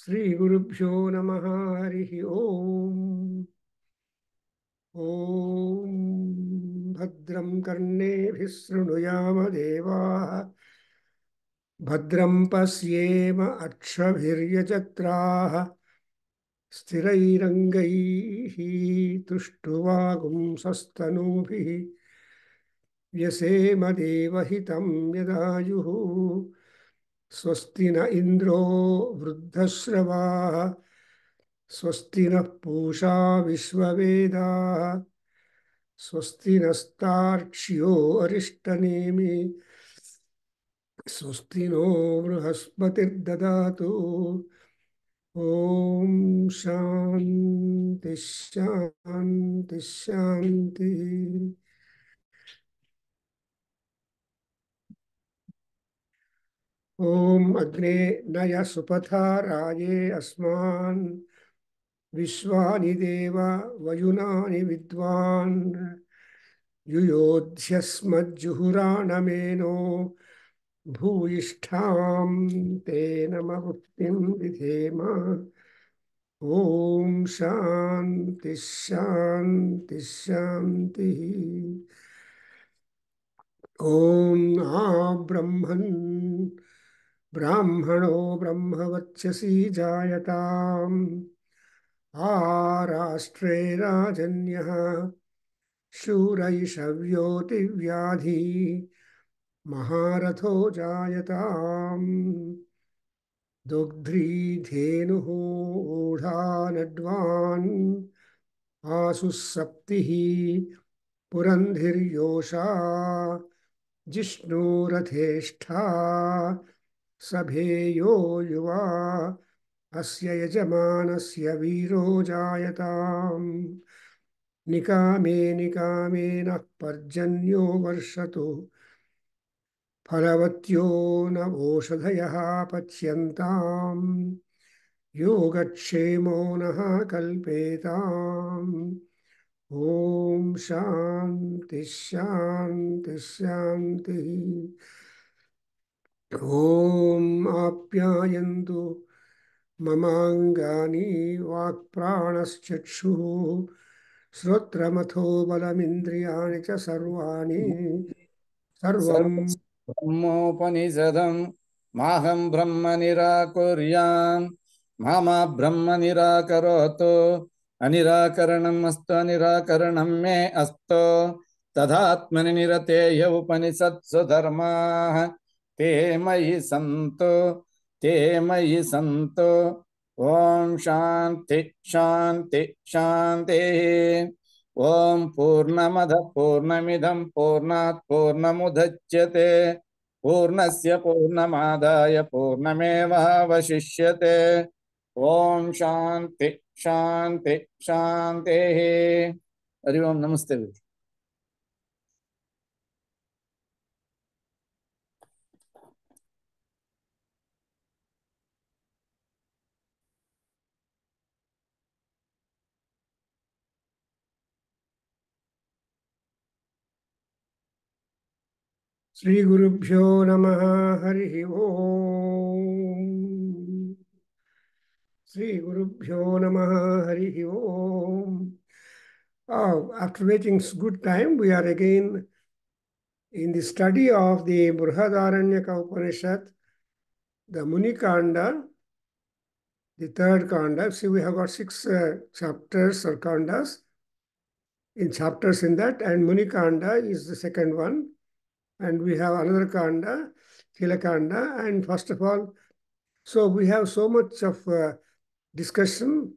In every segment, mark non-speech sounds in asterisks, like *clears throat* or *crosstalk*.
श्रीगुरुभ्यो नमः हरिः ॐ ॐ भद्रं कर्णेभिः शृणुयाम देवाः भद्रं पश्येम अक्षभिर्यजत्राः स्थिरैरङ्गैः तुष्टुवागुंसस्तनूभिः व्यसेम देवहितं यदायुः स्वस्ति न इंद्रो वृद्धश्रवा स्वस्ति न पूषा विश्ववेद स्वस्ति नस्ताक्ष्यो अरिष्टनेमि स्वस्ति नो बृहस्पतिर्ददा ओम शांति शांति शांति ओम अग्ने नय सुपथा राये अस्मा विश्वानि देव वयुनानि नो भूयिष्ठा ते नम मुक्तिं विधेम ओम शांति शांति शांति ओम आ ब्रह्मन् ब्राह्मणो ब्रह्मवत्स्यसी जायताम् आराष्ट्रे राजन्यः शूरैषव्योतिव्याधि महारथो जायताम् दुग्ध्रीधेनुः ऊढानड्वान् सप्ति पुरन्धिर्योषा जिष्णुरथेष्ठा सभेयो युवा अस्य यजमानस्य वीरो जायताम् निकामे निकामे नः पर्जन्यो वर्षतु फलवत्यो न ओषधयः पच्यन्ताम् योगक्षेमो नः कल्पेताम् ॐ शान्तिः शान्तिः शान्तिः ॐ आप्यायन्तु ममाङ्गानि वाक्प्राणश्चक्षुः श्रोत्रमथो बलमिन्द्रियाणि च सर्वाणि सर्वं ब्रह्मोपनिषदं माहं ब्रह्म निराकुर्यां मा मा ब्रह्म निराकरोतु अनिराकरणम् अस्तु अनिराकरणं मे अस्तु तदात्मनि निरतेय उपनिषत्सु धर्माः ते मयि सन्तो ते मयि सन्तो ॐ शान्ति शान्ति शान्तिः ॐ पूर्णमद पूर्णमिदं पूर्णात् पूर्णमुदच्यते पूर्णस्य पूर्णमादाय पूर्णमेवावशिष्यते ॐ शान्ति शान्ति शान्तेः हरि ओं नमस्ते श्रीगुरुभ्यो नमः हरिः ॐ श्रीगुरुभ्यो नमः हरिः ॐ Oh, after waiting good time, we are again in the study of the Brihadaranyaka Upanishad, the Muni Kanda, the third Kanda. See, we have got six uh, chapters or Kandas in chapters in that, and Muni Kanda is the second one. and we have another kanda, Kila Kanda, And first of all, so we have so much of uh, discussion,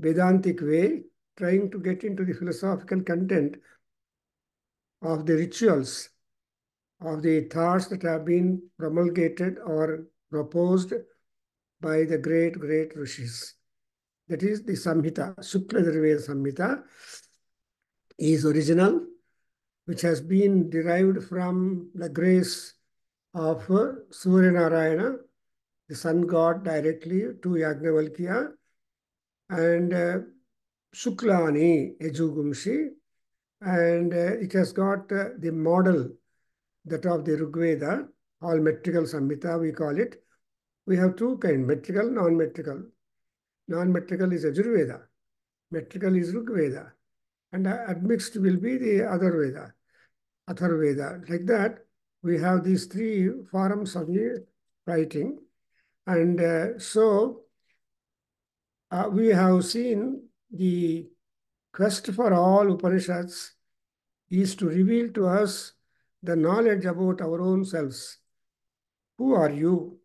Vedantic way, trying to get into the philosophical content of the rituals, of the thoughts that have been promulgated or proposed by the great, great rishis. That is the Samhita, Shukla Samhita is original which has been derived from the grace of Surya Narayana, the sun god directly to Yagnavalkya, and uh, Shuklani, Ejugumshi, and uh, it has got uh, the model, that of the Rigveda, all metrical samhita we call it. We have two kind, metrical, non-metrical. Non-metrical is Ajurveda, metrical is Rigveda, and uh, admixed will be the other Veda. Atharvaveda. Like that, we have these three forms of the writing. And uh, so uh, we have seen the quest for all Upanishads is to reveal to us the knowledge about our own selves. Who are you?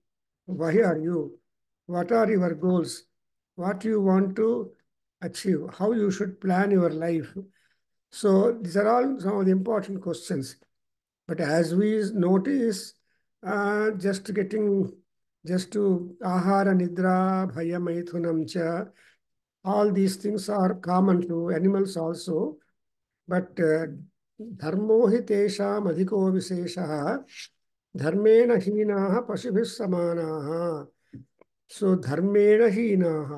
Why are you? What are your goals? What you want to achieve? How you should plan your life? So these are all some of the important questions. But as we notice, uh, just getting just to ahara, nidra, bhaya, maithunam cha, all these things are common to animals also. But uh, धर्मो हि तेषाम् अधिको विशेषः धर्मेण हीनाः पशुभिः समानाः so धर्मेण हीनाः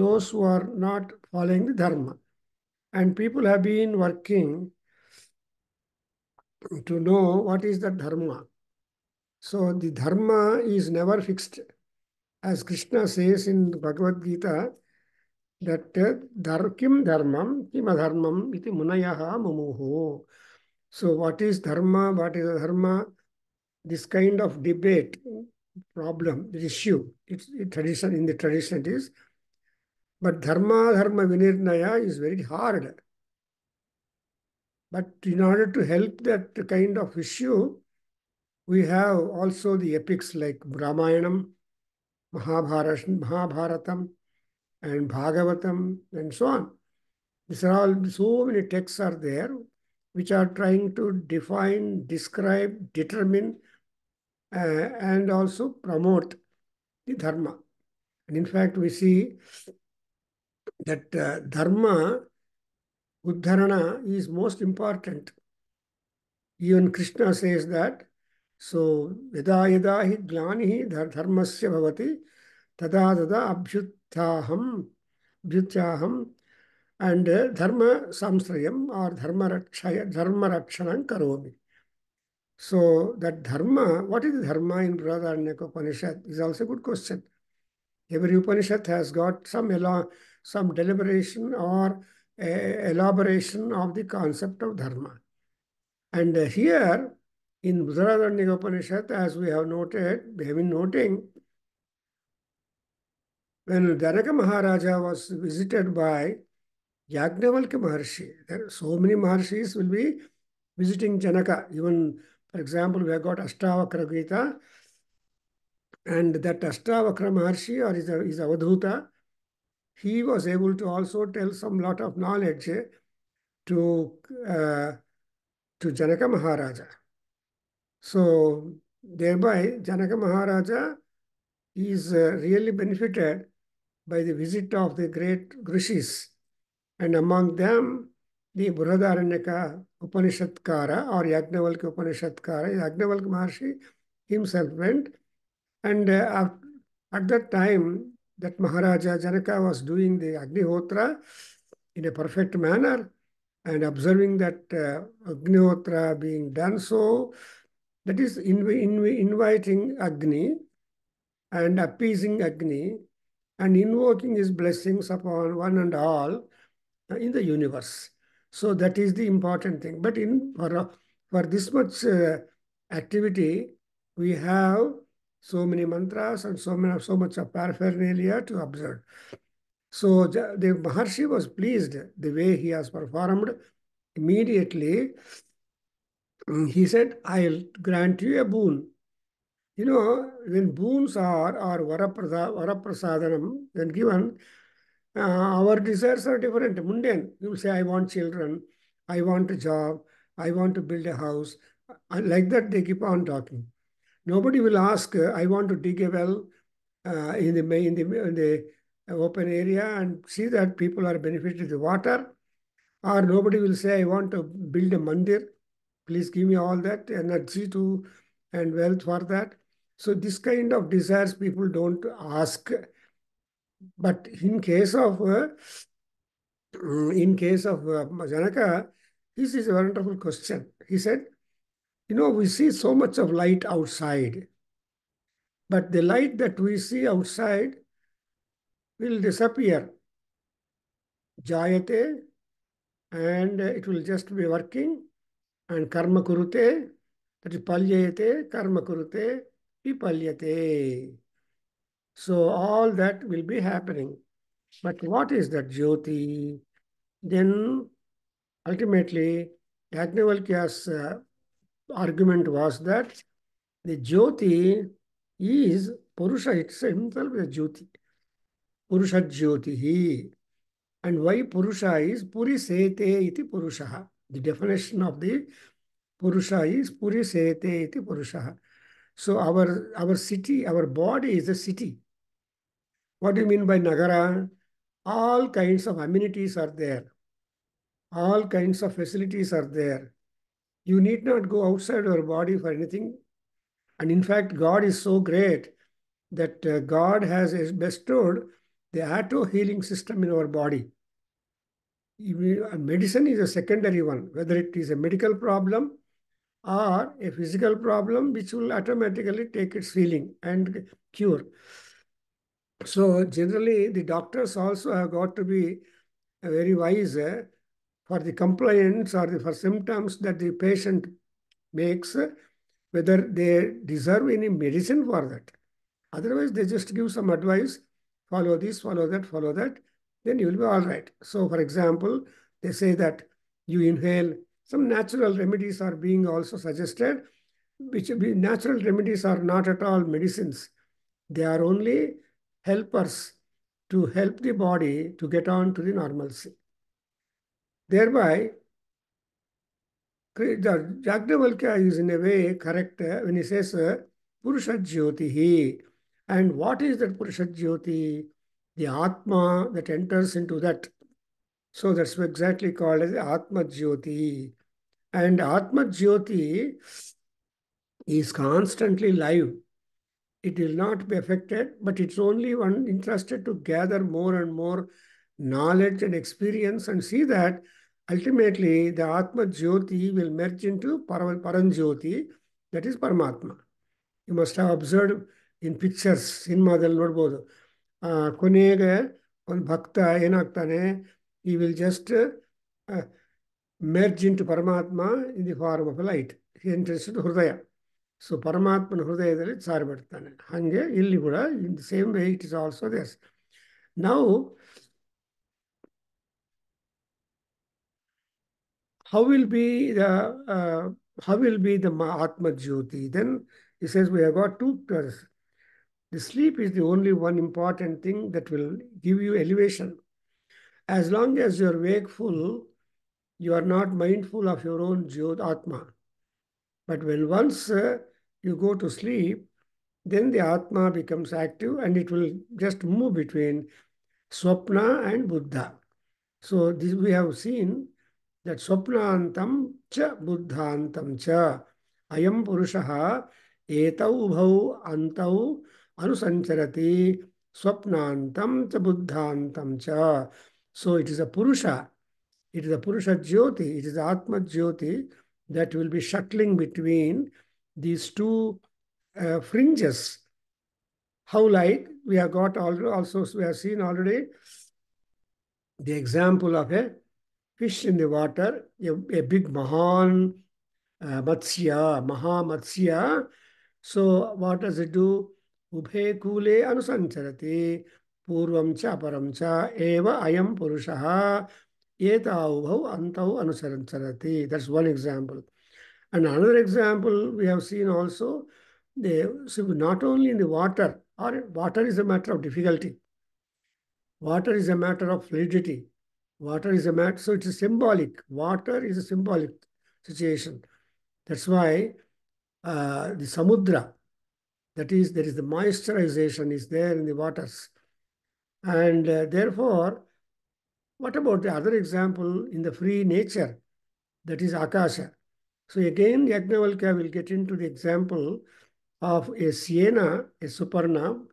those who are not following the dharma and people have been working to know what is the dharma. So the dharma is never fixed. As Krishna says in Bhagavad Gita, that uh, dhar, kim dharmam, kim adharmam, iti munayaha mumuho. So what is dharma, what is dharma? This kind of debate, problem, issue, it's, it tradition in the tradition is but dharma dharma vinirnaya is very hard. But in order to help that kind of issue, we have also the epics like Brahmayanam, Mahabharatam, and Bhagavatam, and so on. These are all so many texts are there which are trying to define, describe, determine, uh, and also promote the Dharma. And in fact, we see that uh, dharma, uddharana is most important. Even Krishna says that. So, yada yada hi glanihi dharmasya bhavati tada tada abhyutyaham abhyutyaham and uh, dharma samsrayam or dharma rakshaya dharma rakshanam karomi. So that dharma, what is dharma in Bradharanyaka Upanishad is also a good question. Every Upanishad has got some some deliberation or uh, elaboration of the concept of dharma. And uh, here in Bhutaradarnika Upanishad, as we have noted, we have been noting, when Janaka Maharaja was visited by Yagnavalkya Maharshi, there are so many Maharshis will be visiting Janaka. Even, for example, we have got Ashtavakra Gita, and that Ashtavakra Maharshi or is, a, is Avadhuta, he was able to also tell some lot of knowledge eh, to uh, to Janaka Maharaja. So thereby, Janaka Maharaja is uh, really benefited by the visit of the great Grishis, and among them the Burhadaranyaka Upanishadkara or Yagnavalkya Upanishadkara, Yagnavalkya Maharshi himself went, and uh, at that time that Maharaja Janaka was doing the Agnihotra in a perfect manner and observing that uh, Agnihotra being done so, that is in, in, inviting Agni and appeasing Agni and invoking his blessings upon one and all in the universe. So that is the important thing. But in for, for this much uh, activity, we have so many mantras and so, many, so much of paraphernalia to observe. So the, Maharshi was pleased the way he has performed. Immediately, mm, he said, I'll grant you a boon. You know, when boons are, or varaprasadanam, then given, uh, our desires are different, mundane. You will say, I want children, I want a job, I want to build a house. Uh, like that, they keep on talking. Nobody will ask, I want to dig a well uh, in, the, in, the, in the open area and see that people are benefited the water. Or nobody will say, I want to build a mandir. Please give me all that energy to and wealth for that. So this kind of desires people don't ask. But in case of uh, in case of uh, Janaka, this is a wonderful question. He said, you know, we see so much of light outside, but the light that we see outside will disappear. Jayate, and it will just be working, and karma kurute, that is palyate, karma kurute, vipalyate. So all that will be happening. But what is that jyoti? Then ultimately, Yajnavalkya's uh, argument was that the Jyoti is Purusha itself, the Jyoti. Purusha jyoti, And why Purusha is Purisete iti Purusha. The definition of the Purusha is Purisete iti Purusha. So our, our city, our body is a city. What do you mean by Nagara? All kinds of amenities are there. All kinds of facilities are there. You need not go outside your body for anything. And in fact, God is so great that uh, God has bestowed the auto healing system in our body. Medicine is a secondary one, whether it is a medical problem or a physical problem, which will automatically take its healing and cure. So generally, the doctors also have got to be uh, very wise uh, or the complaints or the symptoms that the patient makes, whether they deserve any medicine for that. Otherwise, they just give some advice, follow this, follow that, follow that, then you will be all right. So, for example, they say that you inhale, some natural remedies are being also suggested, which natural remedies are not at all medicines. They are only helpers to help the body to get on to the normalcy. Thereby, the Jagdavalkya is in a way correct uh, when he says uh, Purusha Jyotihi. And what is that Purusha Jyoti? The Atma that enters into that. So that's exactly called as Atma Jyoti. And Atma Jyoti is constantly live. It will not be affected, but it's only one interested to gather more and more knowledge and experience and see that ultimately the Atma Jyoti will merge into Paraval Paran Jyoti, that is Paramatma. You must have observed in pictures, in Madhal Nodbodhu. Konega, on Bhakta, Enaktane, he will just uh, uh, merge into Paramatma in the form of light. He enters into Hurdaya. So Paramatma and Hurdaya is Hange, Illibura, in the same way it is also this. Now, how will be the uh, how will be the Mahatma Jyoti? Then he says we have got two truths. The sleep is the only one important thing that will give you elevation. As long as you're wakeful, you are not mindful of your own Jyot Atma. But when once uh, you go to sleep, then the Atma becomes active and it will just move between Swapna and Buddha. So this we have seen that swapnantam cha buddhantam cha. Ayam purushaha etau ubhau antau anusancharati swapnantam cha buddhantam cha. So it is a purusha. It is a purusha jyoti. It is atma jyoti that will be shuttling between these two uh, fringes. How like we have got also we have seen already the example of a fish in the water, a, a big Mahan uh, Matsya, Mahamatsya. So what does it do? Ubhe kule anusancharati purvam cha param cha eva ayam purushaha yeta ubhav antau anusancharati. That's one example. And another example we have seen also, they, so not only in the water, or water is a matter of difficulty. Water is a matter of fluidity. Water is a matter, so it's symbolic. Water is a symbolic situation. That's why uh, the samudra, that is, there is the moisturization is there in the waters. And uh, therefore, what about the other example in the free nature, that is Akasha? So again, Yagnavalkya will get into the example of a siena, a suparnam.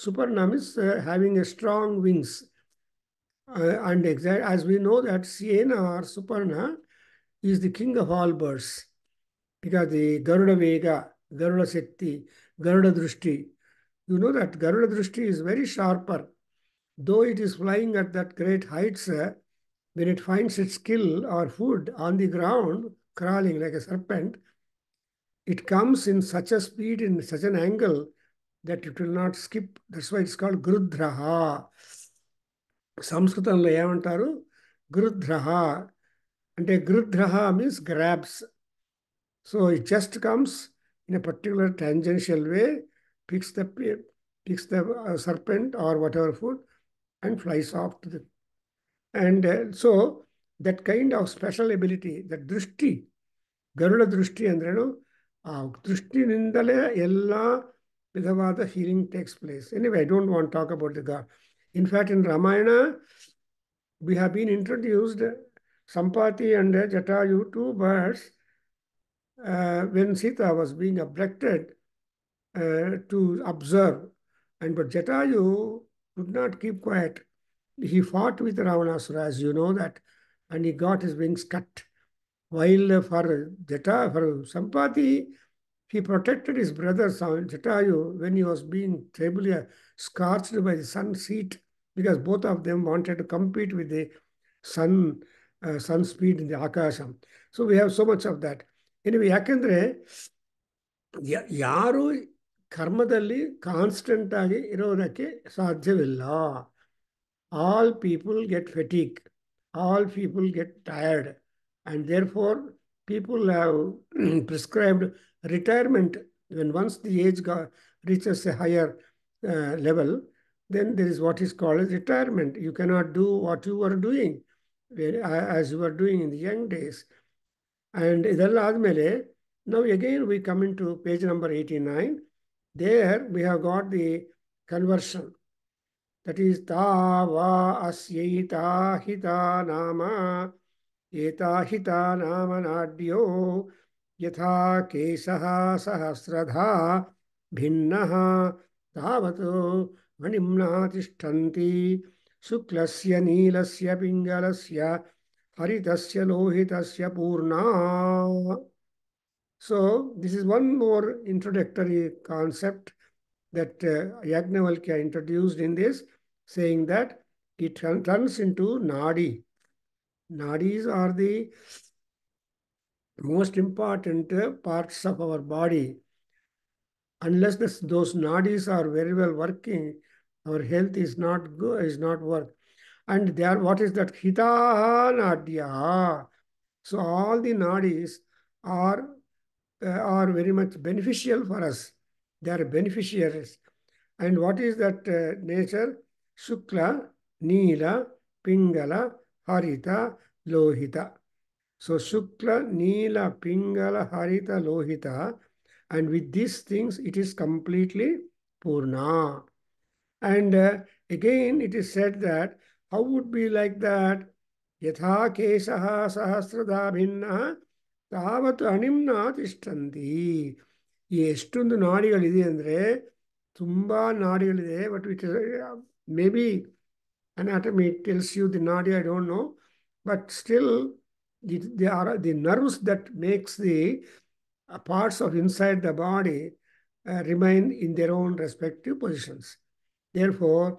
Suparnam is uh, having a strong wings. Uh, and exact, as we know that Siena or Suparna is the king of all birds because the Garuda Vega, Garuda Shakti, Garuda Drushti, you know that Garuda Drushti is very sharper. Though it is flying at that great heights, uh, when it finds its kill or food on the ground, crawling like a serpent, it comes in such a speed, in such an angle, that it will not skip. That's why it's called Grudraha. సంస్కృతంలో ఏమంటారు గృధ్రహ అంటే గృధ్రహ means grabs so it just comes in a particular tangential way picks the picks the serpent or whatever food and flies off the and so that kind of special ability special దృష్టి గరుడ దృష్టి అందరూ ఆ దృష్టి నిందలే ఎలా విధవాద feeling takes place anyway I don't want talk about about the In fact, in Ramayana, we have been introduced Sampati and Jatayu, two birds, uh, when Sita was being abducted uh, to observe. And but Jatayu could not keep quiet. He fought with Ravanasura, as you know that, and he got his wings cut. While for Jata, for Sampati, he protected his brother Jatayu when he was being terribly scorched by the sun's heat because both of them wanted to compete with the sun uh, sun speed in the akasham. So we have so much of that. Anyway, ಯಾಕೆಂದರೆ ಯಾರು Karmadali constant ಆಗಿ ಇರೋದಕ್ಕೆ ಸಾಧ್ಯವಿಲ್ಲ All people get fatigue. All people get tired. And therefore, people have *clears throat* prescribed retirement when once the age reaches a higher uh, level, then there is what is called as retirement. You cannot do what you were doing as you were doing in the young days. And now again we come into page number 89. There we have got the conversion. That is ta va asyaita hita nama eta hita nama nadyo yatha केशः सहस्रधा bhinnaha. तावत मणिमति शुक्ल नील से पिंगल से हरित लोहित पूर्ण so this is one more introductory concept that Yajnavalkya introduced in this saying that it turns into nadi nadis are the most important parts of our body unless this, those nadis are very well working, our health is not good, is not work. And there, what is that? Hita nadya. So all the nadis are, uh, are very much beneficial for us. They are beneficiaries. And what is that uh, nature? Shukla, Neela, Pingala, Harita, Lohita. So Shukla, Neela, Pingala, Harita, Lohita and with these things, it is completely Purna. And uh, again, it is said that how would be like that? Yatha kesaha sahasrada bhinna tavat animna tishtanti. Yestund nadi galidi andre, tumba nadi galide, but which is, uh, maybe anatomy tells you the nadi, I don't know. But still, there are the nerves that makes the uh, parts of inside the body uh, remain in their own respective positions. Therefore,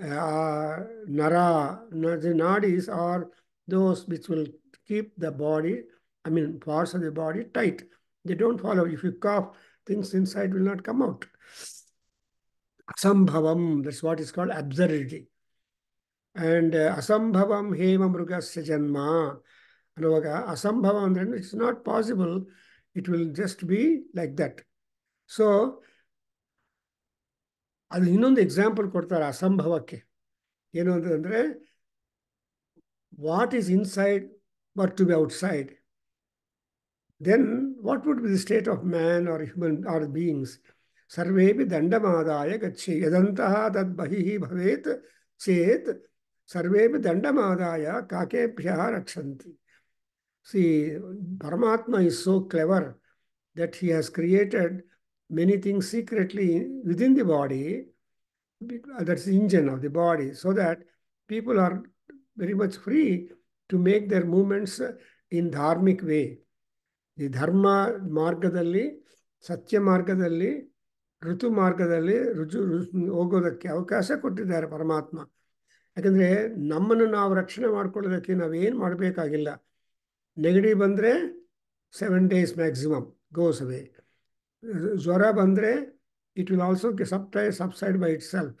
uh, nara, the nadis are those which will keep the body, I mean, parts of the body tight. They don't follow. If you cough, things inside will not come out. Asambhavam, that's what is called absurdity. And uh, asambhavam hema mrugasya janma. Anavaga, asambhavam, then it's not possible It will just be like that. So ಅಲ್ಲಿ ಇನ್ನೊಂದು example ಕೊಡ್ತಾರೆ ಅಸಂಭವಕ್ಕೆ ಏನು ಅಂತಂದರೆ what is inside but to be outside then what would be the state of man or human or beings ಸರ್ವೇ ಬಿ ದಂಡಮಾದಾಯ ಗಚ್ಚಿ ಯದಂತಹ ತದ್ ಬಹಿ ಭವೇತ್ ಚೇತ್ ಸರ್ವೇ ಬಿ ದಂಡಮಾದಾಯ ಕಾಕೇಭ್ಯ ರಕ್ಷಂತಿ See, Paramatma is so clever that he has created many things secretly within the body, that's the engine of the body, so that people are very much free to make their movements in the Dharma, ವೇ ಈ ಧರ್ಮ ಮಾರ್ಗದಲ್ಲಿ ಸತ್ಯ ಮಾರ್ಗದಲ್ಲಿ ಋತು ಮಾರ್ಗದಲ್ಲಿ ರುಜು ಹೋಗೋದಕ್ಕೆ ಅವಕಾಶ ಕೊಟ್ಟಿದ್ದಾರೆ ಪರಮಾತ್ಮ ಯಾಕಂದರೆ ನಮ್ಮನ್ನು ನಾವು ರಕ್ಷಣೆ ಮಾಡ್ಕೊಳ್ಳೋದಕ್ಕೆ ನಾವೇನು ಮಾಡಬೇಕಾಗಿಲ್ಲ ನೆಗಡಿ ಬಂದರೆ seven days maximum goes away ಜ್ವರ ಬಂದರೆ ಇಟ್ ವಿಲ್ ಆಲ್ಸೋ ಸಬ್ಟೈ subside by itself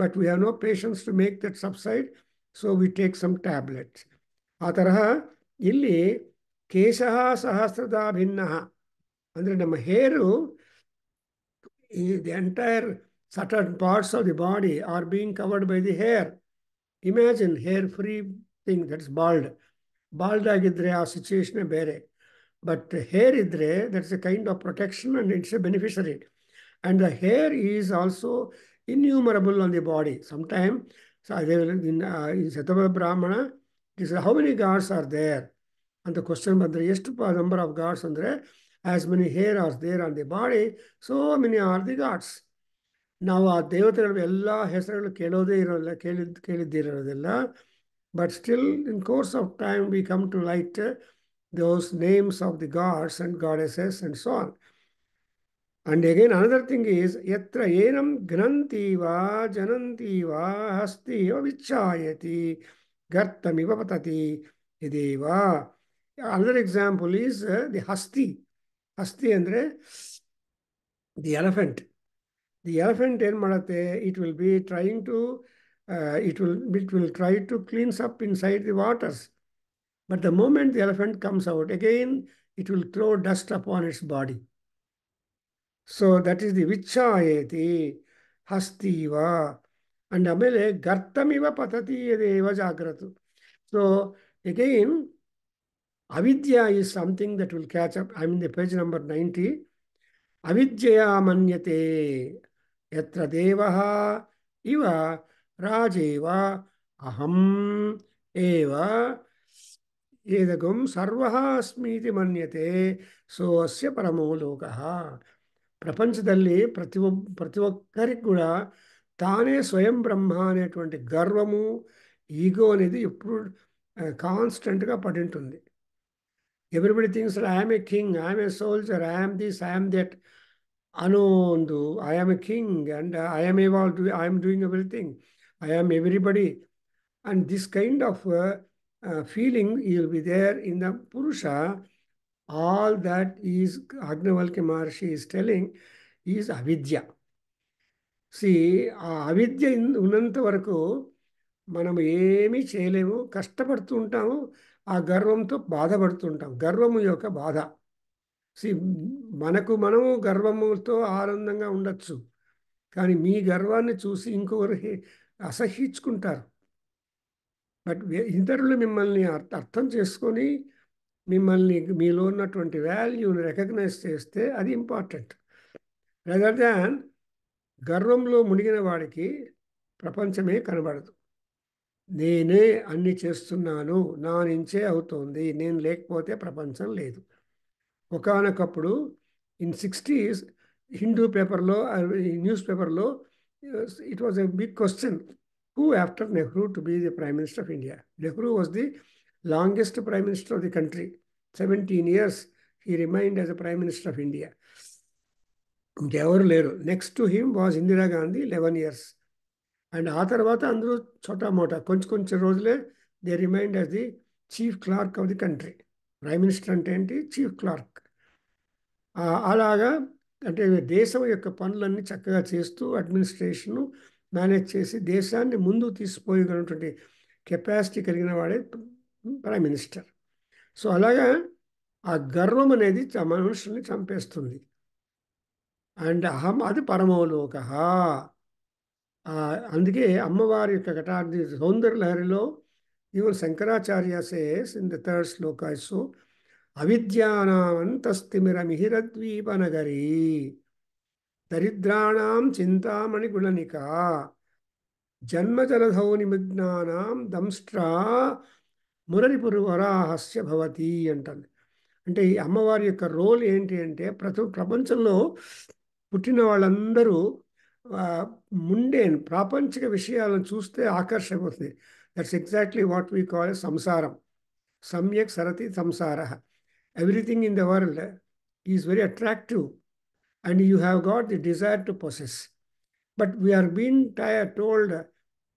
but we have no patience to make that subside so we take some tablets ಆ ತರಹ ಇಲ್ಲಿ ಕೇಶ ಸಹಸ್ರದ ಭಿನ್ನ ಅಂದರೆ ನಮ್ಮ ಹೇರು ಈ the entire certain parts of the body are being covered by the hair imagine hair free thing that's bald bald ಆಗಿದ್ದರೆ ಆ ಸಿಚುವೇಷನೇ ಬೇರೆ ಬಟ್ ಹೇರ್ ಇದ್ದರೆ that's a kind of protection and it's a beneficiary and the hair is also innumerable on the body some time so ಅದೇ in ಸತಮ Brahmana is how many gods are there ಅಂತ question ಬಂದರೆ ಎಷ್ಟು number of gods ಅಂದರೆ as many hair are there on the body so many are the gods ನಾವು ಆ ದೇವತೆಗಳ ಎಲ್ಲ ಹೆಸರುಗಳು ಕೇಳೋದೇ ಇರೋಲ್ಲ ಕೇಳಿದ್ದು ಕೇಳಿದ್ದಿರೋದಿಲ್ಲ But still, in course of time, we come to light uh, those names of the gods and goddesses and so on. And again, another thing is, yatra enam jananti janantiva hastiva vichayati gartamiva patati ideva. Another example is uh, the hasti. Hasti andre the elephant. The elephant in madate, it will be trying to uh, it will it will try to cleanse up inside the waters. But the moment the elephant comes out again, it will throw dust upon its body. So that is the vichayati hastiva. And amele gartamiva patati jagratu. So again, avidya is something that will catch up. I'm in the page number 90. Avidya manyate yatra devaha iva రాజేవ అహం ఏవ ఏదగం సర్వ అస్మీతి మన్యతే so అస్య పరమో లోక ప్రపంచదల్లి ప్రతి ప్రతి ఒక్కరికి కూడా తానే స్వయం బ్రహ్మ అనేటువంటి గర్వము ఈగో అనేది ఎప్పుడు కాన్స్టెంట్గా పడింటుంది everybody things I'm a king I'm a soldier I'm this I'm that అనోందు I'm a king and I'm a wall do I'm doing everything I am everybody. And this kind of uh, uh, feeling will be there in the Purusha. All that is Agnavalkya Maharshi is telling is avidya. See, అవిద్య ఉన్నంత వరకు మనం ఏమీ చేయలేము కష్టపడుతూ ఉంటాము ఆ గర్వంతో బాధపడుతుంటాం గర్వము యొక్క బాధ సి మనకు మనము గర్వముతో ఆనందంగా ఉండొచ్చు కానీ మీ గర్వాన్ని చూసి ఇంకొకరు అసహించుకుంటారు బట్ ఇతరులు మిమ్మల్ని అర్థం చేసుకొని మిమ్మల్ని మీలో ఉన్నటువంటి వాల్యూని రికగ్నైజ్ చేస్తే అది ఇంపార్టెంట్ రెదర్ దాన్ గర్వంలో మునిగిన వాడికి ప్రపంచమే కనబడదు నేనే అన్ని చేస్తున్నాను నా నుంచే అవుతోంది నేను లేకపోతే ప్రపంచం లేదు ఒకనొకప్పుడు ఇన్ సిక్స్టీస్ హిందూ పేపర్లో న్యూస్ పేపర్లో it was a big question. Who after Nehru to be the Prime Minister of India? Nehru was the longest Prime Minister of the country. 17 years he remained as a Prime Minister of India. ఇంకెవరు లేరు next to him was Indira Gandhi eleven years and ఆ తర్వాత అందరూ చోటా మోటా కొంచెం కొంచెం రోజులే they remained as the chief clerk of the country prime minister అంటే ఏంటి చీఫ్ క్లార్క్ అంటే దేశం యొక్క పనులన్నీ చక్కగా చేస్తూ అడ్మినిస్ట్రేషను మేనేజ్ చేసి దేశాన్ని ముందు తీసిపోయగలిగినటువంటి కెపాసిటీ కలిగిన వాడే ప్రైమ్ మినిస్టర్ సో అలాగా ఆ గర్వం అనేది మనుషుల్ని చంపేస్తుంది అండ్ అహం అది పరమవలోక అందుకే అమ్మవారి యొక్క కటార్థి సౌందర్యలహరిలో లహరిలో even Shankaracharya says in the third shloka so అవిద్యానామంతస్తిమిరమిహిరద్వీపనగరీ దరిద్రాణం చింతామణిగుణనిక జన్మజలధౌ దంస్ట్రా దంష్ట్రా మురరిపురువరాహస్య భవతి అంటుంది అంటే ఈ అమ్మవారి యొక్క రోల్ ఏంటి అంటే ప్రతి ప్రపంచంలో పుట్టిన వాళ్ళందరూ ముండేన్ ప్రాపంచిక విషయాలను చూస్తే ఆకర్షపోతుంది that's exactly what we call సంసారం సమ్యక్ సరతి సంసార everything in the world is very attractive and you have got the desire to possess. But we are being tired, told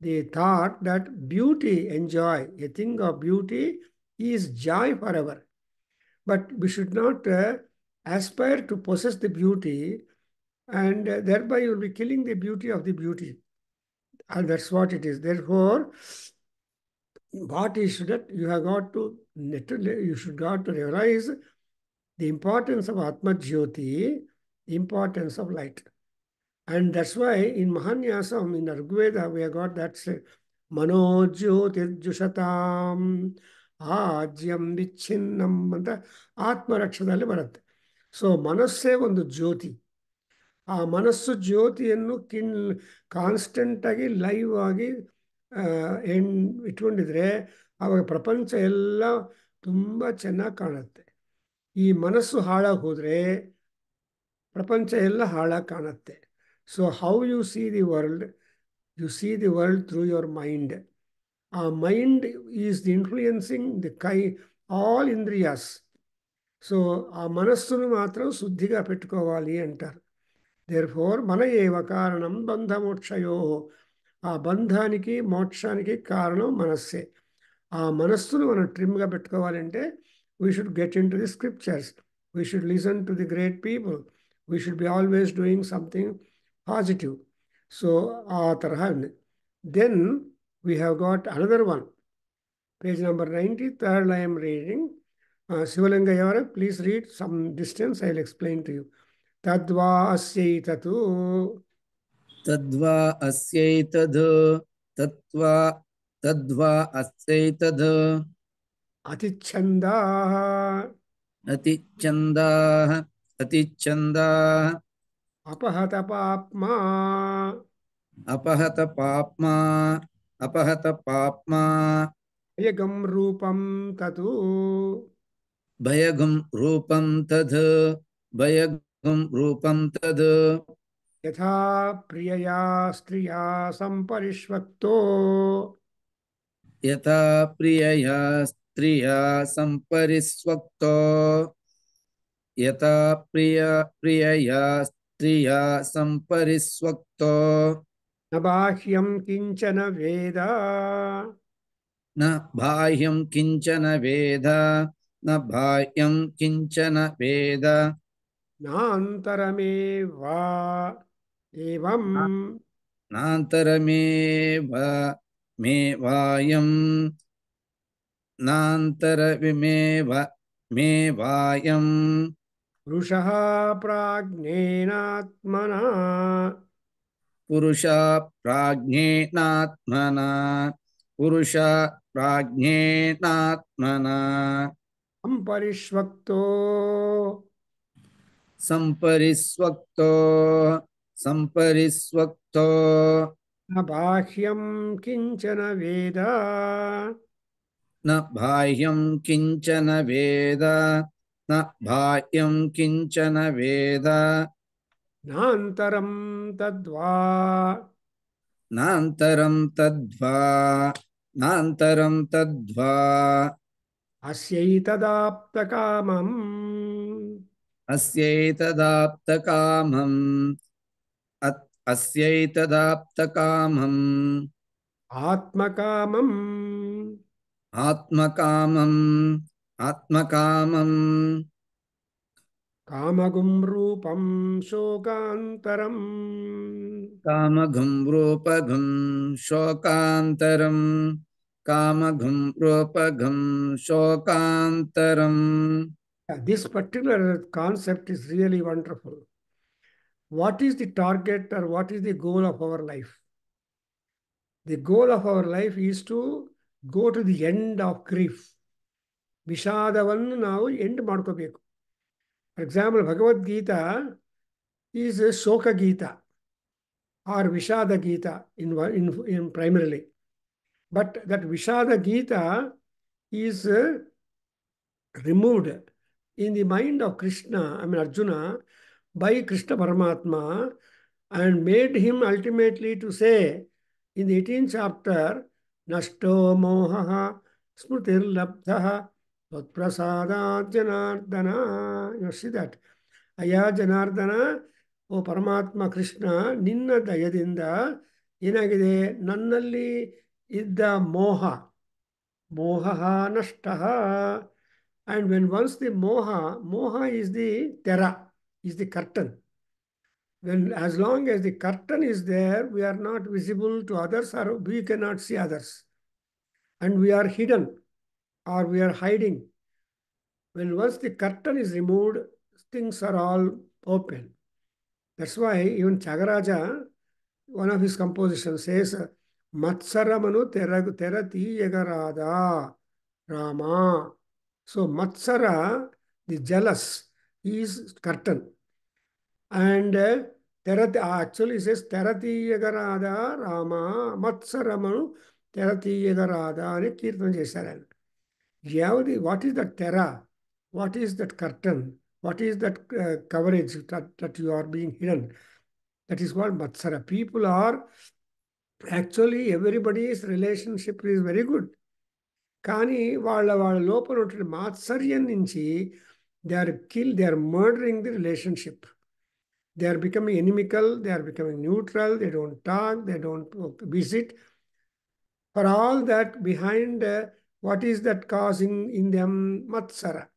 the thought that beauty, enjoy, a thing of beauty is joy forever. But we should not uh, aspire to possess the beauty and uh, thereby you will be killing the beauty of the beauty. And that's what it is. Therefore, what is that you have got to you should got to realize the importance of Atma Jyoti, the importance of light. And that's why in Mahanyasam, in Argveda, we have got that say, Mano Jushatam, Ajyam Vichinnam ಅಂತ ಆತ್ಮರಕ್ಷದಲ್ಲಿ ಬರುತ್ತೆ so ಮನಸ್ಸೇ ಒಂದು jyoti ಆ ಮನಸ್ಸು ಜ್ಯೋತಿಯನ್ನು ಕಿಣ್ agi, live ಆಗಿ ಎಣ್ ಇಟ್ಕೊಂಡಿದ್ರೆ ಆವಾಗ ಪ್ರಪಂಚ ಎಲ್ಲ ತುಂಬ ಚೆನ್ನಾಗಿ ಕಾಣುತ್ತೆ ಈ ಮನಸ್ಸು ಹಾಳಾಗಿ ಹೋದರೆ ಪ್ರಪಂಚ ಎಲ್ಲ ಹಾಳಾಗಿ ಕಾಣುತ್ತೆ so how you see the world you see the world through your mind ಆ mind is the influencing the ಕೈ ఆల్ ఇంద్రియాస్ సో ఆ మనస్సును మాత్రం శుద్ధిగా పెట్టుకోవాలి అంటారు దేర్ ఫోర్ మన ఏవ కారణం బంధమోక్షయో ಆ బంధానికి మోక్షానికి ಕಾರಣ ಮನಸ್ಸೇ ఆ మనస్సును మనం ట్రిమ్గా పెట్టుకోవాలంటే we should get into the scriptures we should listen to the great people we should be always doing something positive so ఆ తరహా ఉంది then we have got another one page number ninety third I'm reading Shivalinga ఎవరు please read some distance I will explain to you తద్వా అస్యైతతు తద్వా అస్యైతద్ తత్వా तद्वा अस्यैतद् अतिच्छन्दाः अतिच्छन्दाः अतिच्छन्दाः अपहत पाप्मा अपहत पाप्मा अपहत पाप्मा भयगं रूपं तत् भयगं रूपं तद् भयगं रूपं तद् यथा प्रियया स्त्रिया सम्परिष्वक्तो यथा प्रियया स्त्रिया सम्परिस्वक्तो यथा प्रिय प्रियया स्त्रिया सम्परिस्वक्तो न बाह्यं किञ्चन वेद न बाह्यं किञ्चन वेद न बाह्यं किञ्चन वेद नान्तरमेवा एवं नान्तरमेव ना मे वायम् पुरुषः प्राज्ञेनात्मना पुरुष प्राज्ञेनात्मना पुरुष प्राज्ञेनात्मना सम्परिष्वक्तो सम्परिष्वक्तो न किञ्चन वेद न बाह्यं किञ्चन वेद न बाह्यं किञ्चन वेद नान्तरं तद्वा नान्तरं तद्वा नान्तरं तद्वा अस्यैतदाप्तकामम् अस्यैतदाप्तकामम् अस्यैतदाप्तकामम् आत्मकामम् आत्मकामम् आत्मकामम् कामघुं रूपं शोकान्तरम् कामघुं रूपघुं शोकान्तरम् कामघुं रूपघुं शोकान्तरम् this particular concept is really wonderful what is the target or what is the goal of our life? The goal of our life is to go to the end of grief. Vishadavannu now end madukobeku. For example, Bhagavad Gita is a Soka Gita or Vishada Gita in primarily. But that Vishada Gita is uh, removed in the mind of Krishna, I mean Arjuna, by Krishna Paramatma and made him ultimately to say in the 18th chapter, Nashto mohaha smritir labdhaha tvatprasadat janardana. You see that? Aya janardana, ಓ ಪರಮಾತ್ಮ ಕೃಷ್ಣ ನಿನ್ನ ದಯದಿಂದ ಏನಾಗಿದೆ ನನ್ನಲ್ಲಿ ಇದ್ದ ಮೋಹ ಮೋಹ ನಷ್ಟ and when once the moha moha is the tera is the curtain. When as long as the curtain is there, we are not visible to others or we cannot see others. And we are hidden or we are hiding. When once the curtain is removed, things are all open. That's why even Chagaraja, one of his compositions says, Matsaramanu terati yagarada Rama. So Matsara, the jealous, is curtain and తెరతి actual is ఎస్ తెరతీయగరాదా రామ మత్సరమను రాధ అని కీర్తన చేశారు ఆయన ఏమది what is that tera what is that curtain what is that coverage that you are being hidden that is wall matsara people are actually are actually everybody's relationship is very good కానీ వాళ్ళ వాళ్ళ లోపల ఉన్నటువంటి మాత్సర్యం నుంచి They are killed. they are murdering the relationship. They are becoming inimical, they are becoming neutral, they don't talk, they don't visit. For all that, behind uh, what is that causing in them? Matsara.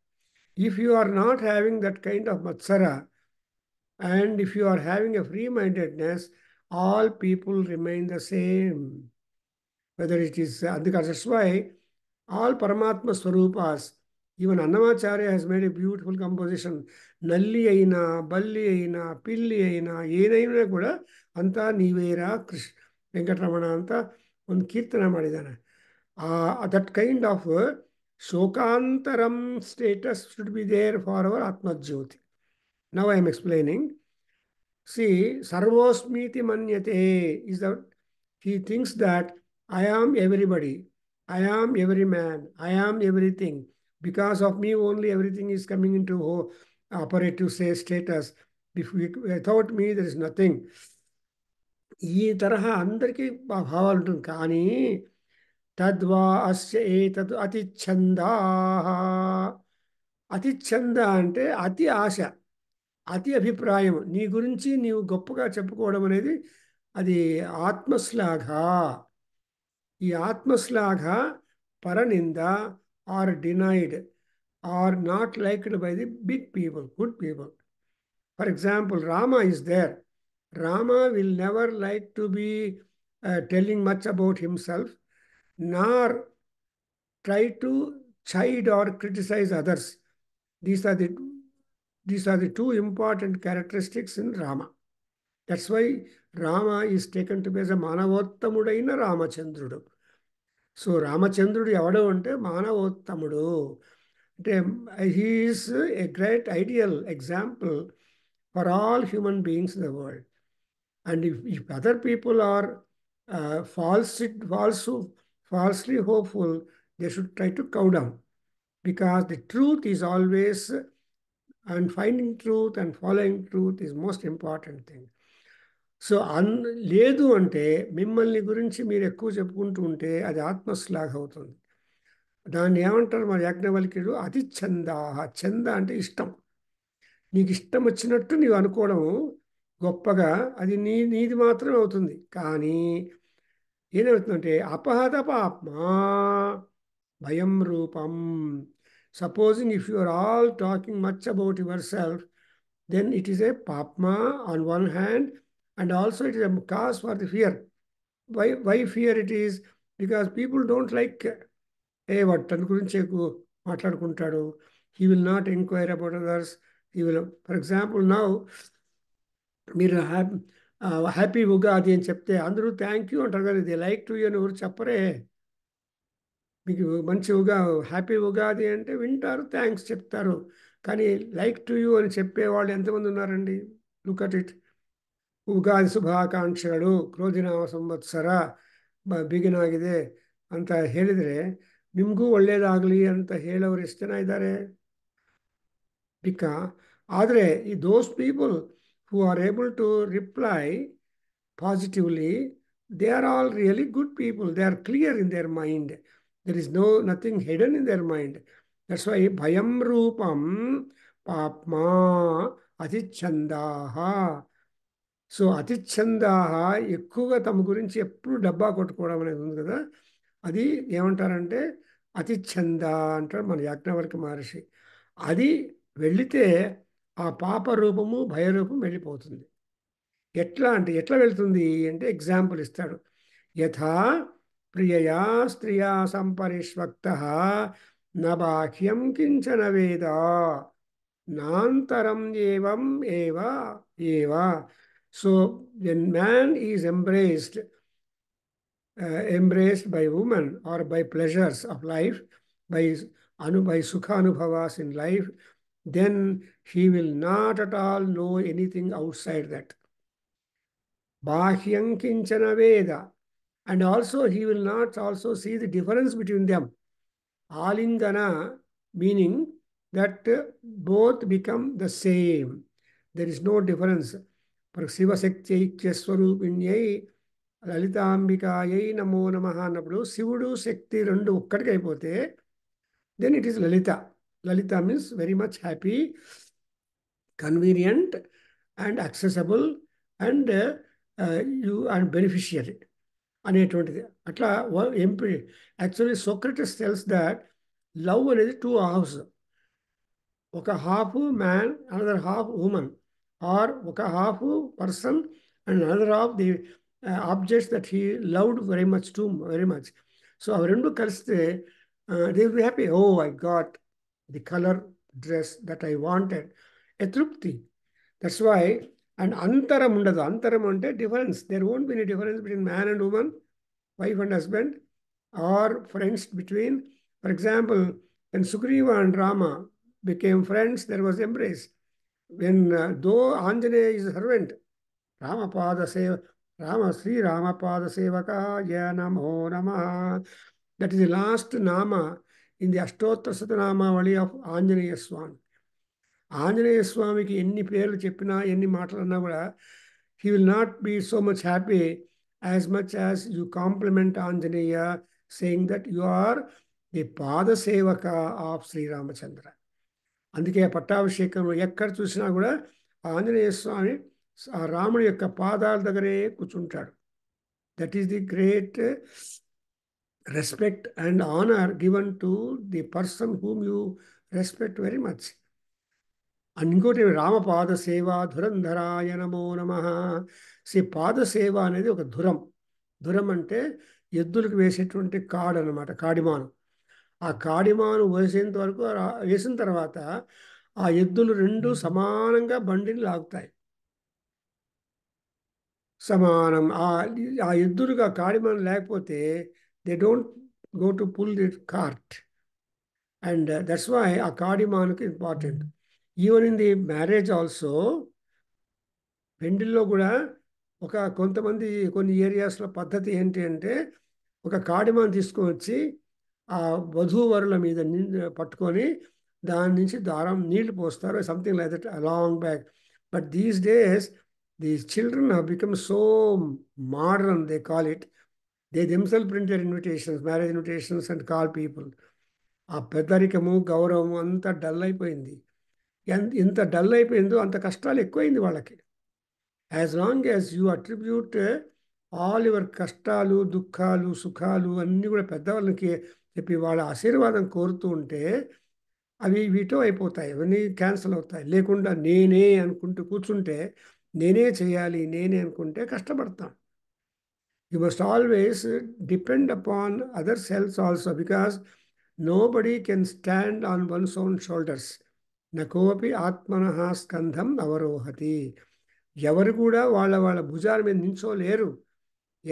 If you are not having that kind of matsara, and if you are having a free mindedness, all people remain the same. Whether it is, uh, that's why all Paramatma Swarupas, even Annamacharya has made a beautiful composition ನಲ್ಲಿ ಐನಾ ಬಲ್ಲಿ ಐನ ಪಿಲ್ಲಿ ಐನಾ ಏನೈನೂ ಕೂಡ ಅಂತ ನೀವೇರ ಕೃಷ್ ವೆಂಕಟರಮಣ ಅಂತ ಒಂದು ಕೀರ್ತನ ಮಾಡಿದ್ದಾನೆ ದಟ್ ಕೈಂಡ್ ಆಫ್ ಶೋಕಾಂತರಂ status should be there for our atmajyoti now I am explaining ಸಿ ಸರ್ವೋಸ್ಮೀತಿ ಮನ್ಯತೆ is the he things that I am everybody I am every man I am everything because of me only everything is coming in is హో operative say status status without me there is nothing ఈ తరహా అందరికీ భావాలు ఉంటుంది కానీ తద్వా అస్య ఏతద్ అతి ఛందా అతి ఛంద అంటే అతి ఆశ అతి అభిప్రాయం నీ గురించి నీవు గొప్పగా చెప్పుకోవడం అనేది అది ఆత్మశ్లాఘ ఈ ఆత్మశ్లాఘ పరనింద are denied are not liked by the big people, good people. For example, Rama is there. Rama will never like to be uh, telling much about himself, nor try to chide or criticize others. These are the these are the two important characteristics in Rama. That's why Rama is taken to be as a Manavottamudayina Ramachandrudu. సో రామచంద్రుడు ఎవడు అంటే మానవోత్తముడు అంటే he is a great ideal example for all human beings the world and if other people are false false falsely hopeful they should try to కౌడమ్ because the truth is always and finding truth and following truth is most important thing so అన్ లేదు అంటే మిమ్మల్ని గురించి మీరు ఎక్కువ చెప్పుకుంటూ ఉంటే అది ఆత్మశ్లాఘ అవుతుంది దాన్ని ఏమంటారు మరి యాజ్ఞవల్క్యుడు అతి చందాహ చంద అంటే ఇష్టం నీకు ఇష్టం వచ్చినట్టు నీవు అనుకోవడం గొప్పగా అది నీ నీది మాత్రమే అవుతుంది కానీ ఏమవుతుందంటే అపహత పాప్మ భయం రూపం supposing if you are all talking much about yourself then it is a papma on one hand and also it is a cause for the why Why, why fear it is? Because people don't like, hey, what తన గురించి మాట్లాడుకుంటాడు he will not enquire about others he will for example now మీరు happy happy Ugadi అని చెప్తే అందరూ thank you అంటారు కదా ఇది లైక్ టు యూ అని ఎవరు చెప్పరే మీకు మంచి ఉగా హ్యాపీ ఉగాది అంటే వింటారు థ్యాంక్స్ చెప్తారు కానీ లైక్ టు యూ అని చెప్పే వాళ్ళు ఎంతమంది ఉన్నారండి లుక్ అట్ ఇట్ ಉಗಾದಿ ಶುಭಾಕಾಂಕ್ಷೆಗಳು ಕ್ರೋಧಿನ ಸಂವತ್ಸರ ಬ ಬಿಗಿನಾಗಿದೆ ಅಂತ ಹೇಳಿದರೆ ನಿಮಗೂ ಒಳ್ಳೆಯದಾಗಲಿ ಅಂತ ಹೇಳೋರು ಎಷ್ಟು ಜನ ಇದ್ದಾರೆ ಬಿಕ್ಕ ಆದರೆ ಈ those people who are able to reply positively they are all really good people they are clear in their mind there is no nothing hidden in their mind that's why ಭಯಂ ರೂಪಂ ಪಾಪ್ಮಾ ಅತಿ ಛಂದಾಹ సో అతిచ్ఛందాహ ఎక్కువగా తమ గురించి ఎప్పుడు డబ్బా కొట్టుకోవడం అనేది ఉంది కదా అది ఏమంటారంటే అతిచ్ఛంద అంటారు మన యాజ్ఞవర్క మహర్షి అది వెళితే ఆ పాప రూపము భయరూపం వెళ్ళిపోతుంది ఎట్లా అంటే ఎట్లా వెళ్తుంది అంటే ఎగ్జాంపుల్ ఇస్తాడు యథా ప్రియయా స్త్రియా సంపరిష్వక్త నబాహ్యం కించన వేద నాంతరం ఏవం ఏవా ఏవా So when man is embraced, uh, embraced by woman or by pleasures of life, by anu by sukhanubhavas in life, then he will not at all know anything outside that. Bahyam kinchana veda. And also he will not also see the difference between them. Alingana meaning that both become the same. There is no difference. మనకు శివశక్త్యైక్యస్వరూపిణ్యై లలితాంబికాయై నమో నమ అన్నప్పుడు శివుడు శక్తి రెండు ఒక్కటికి అయిపోతే then it is Lalita Lalita means very much happy convenient and accessible and you and beneficiary అనేటువంటిది అట్లా ఎంపీ actually Socrates tells that love అనేది టూ హాఫ్స్ ఒక half man another half woman or ఒక half person and other of the objects that he loved very much too very much so అవి రెండు కలిస్తే they be happy oh I got the colour dress that I wanted a తృప్తి that's why and అంతరం ఉండదు అంతరం అంటే difference there won't be any difference between man and woman wife and husband are friends between for example and Sugriva and Rama became friends there was embrace when though Anjaneya is servant రామపాద సేవ రామ శ్రీ రామపాద సేవక నమో నమ that is the last nama in the Ashtottara Shatanamavali of Anjaneya Swami Anjaneya స్వామికి ఎన్ని పేర్లు చెప్పినా ఎన్ని మాట్లాడినా కూడా he will not be so much happy as much as you compliment Anjaneya saying that you are the padasevaka sevaka of Shriramachandra అందుకే పట్టాభిషేకంలో ఎక్కడ చూసినా కూడా ఆ ఆంజనేయ స్వామి ఆ రాముడి యొక్క పాదాల దగ్గరే కూర్చుంటాడు that is the great respect and honour given to the person whom you respect very much ఇంకోటి రామపాద సేవ ధురంధరాయ నమో నమ శ్రీ పాద సేవ అనేది ఒక ధురం ధురం అంటే ఎద్దులకు వేసేటువంటి అనమాట కాడిమానం ఆ కాడిమాను వేసేంత వరకు వేసిన తర్వాత ఆ ఎద్దులు రెండు సమానంగా బండిని లాగుతాయి సమానం ఆ ఆ ఎద్దులుగా కాడిమాను లేకపోతే they don't go to pull the cart and that's why ఆ కాడిమానుకి important even in the marriage also పెండిల్లో కూడా ఒక కొంతమంది కొన్ని ఏరియాస్లో పద్ధతి ఏంటి అంటే ఒక కాడిమాను తీసుకొని వచ్చి ఆ వధూవరుల మీద పట్టుకొని దాని నుంచి దారం నీళ్లు పోస్తారు something like that along back but these days these children have become so modern they call it they themselves printed invitations marriage invitations and call people ఆ పెద్దరికము గౌరవము అంత డల్ అయిపోయింది ఎంత ఎంత డల్ అయిపోయిందో అంత కష్టాలు ఎక్కువైంది వాళ్ళకి as long as you attribute all your కష్టాలు దుఃఖాలు సుఖాలు అన్నీ కూడా పెద్దవాళ్ళకి చెప్పి వాళ్ళ ఆశీర్వాదం కోరుతూ ఉంటే అవి వీటో అయిపోతాయి అవన్నీ క్యాన్సిల్ అవుతాయి లేకుండా నేనే అనుకుంటూ కూర్చుంటే నేనే చేయాలి నేనే అనుకుంటే కష్టపడతాం you must always depend upon other selves also because nobody can stand on one's own shoulders నకోపి ఆత్మన స్కంధం అవరోహతి ఎవరు కూడా వాళ్ళ వాళ్ళ భుజాల మీద నించోలేరు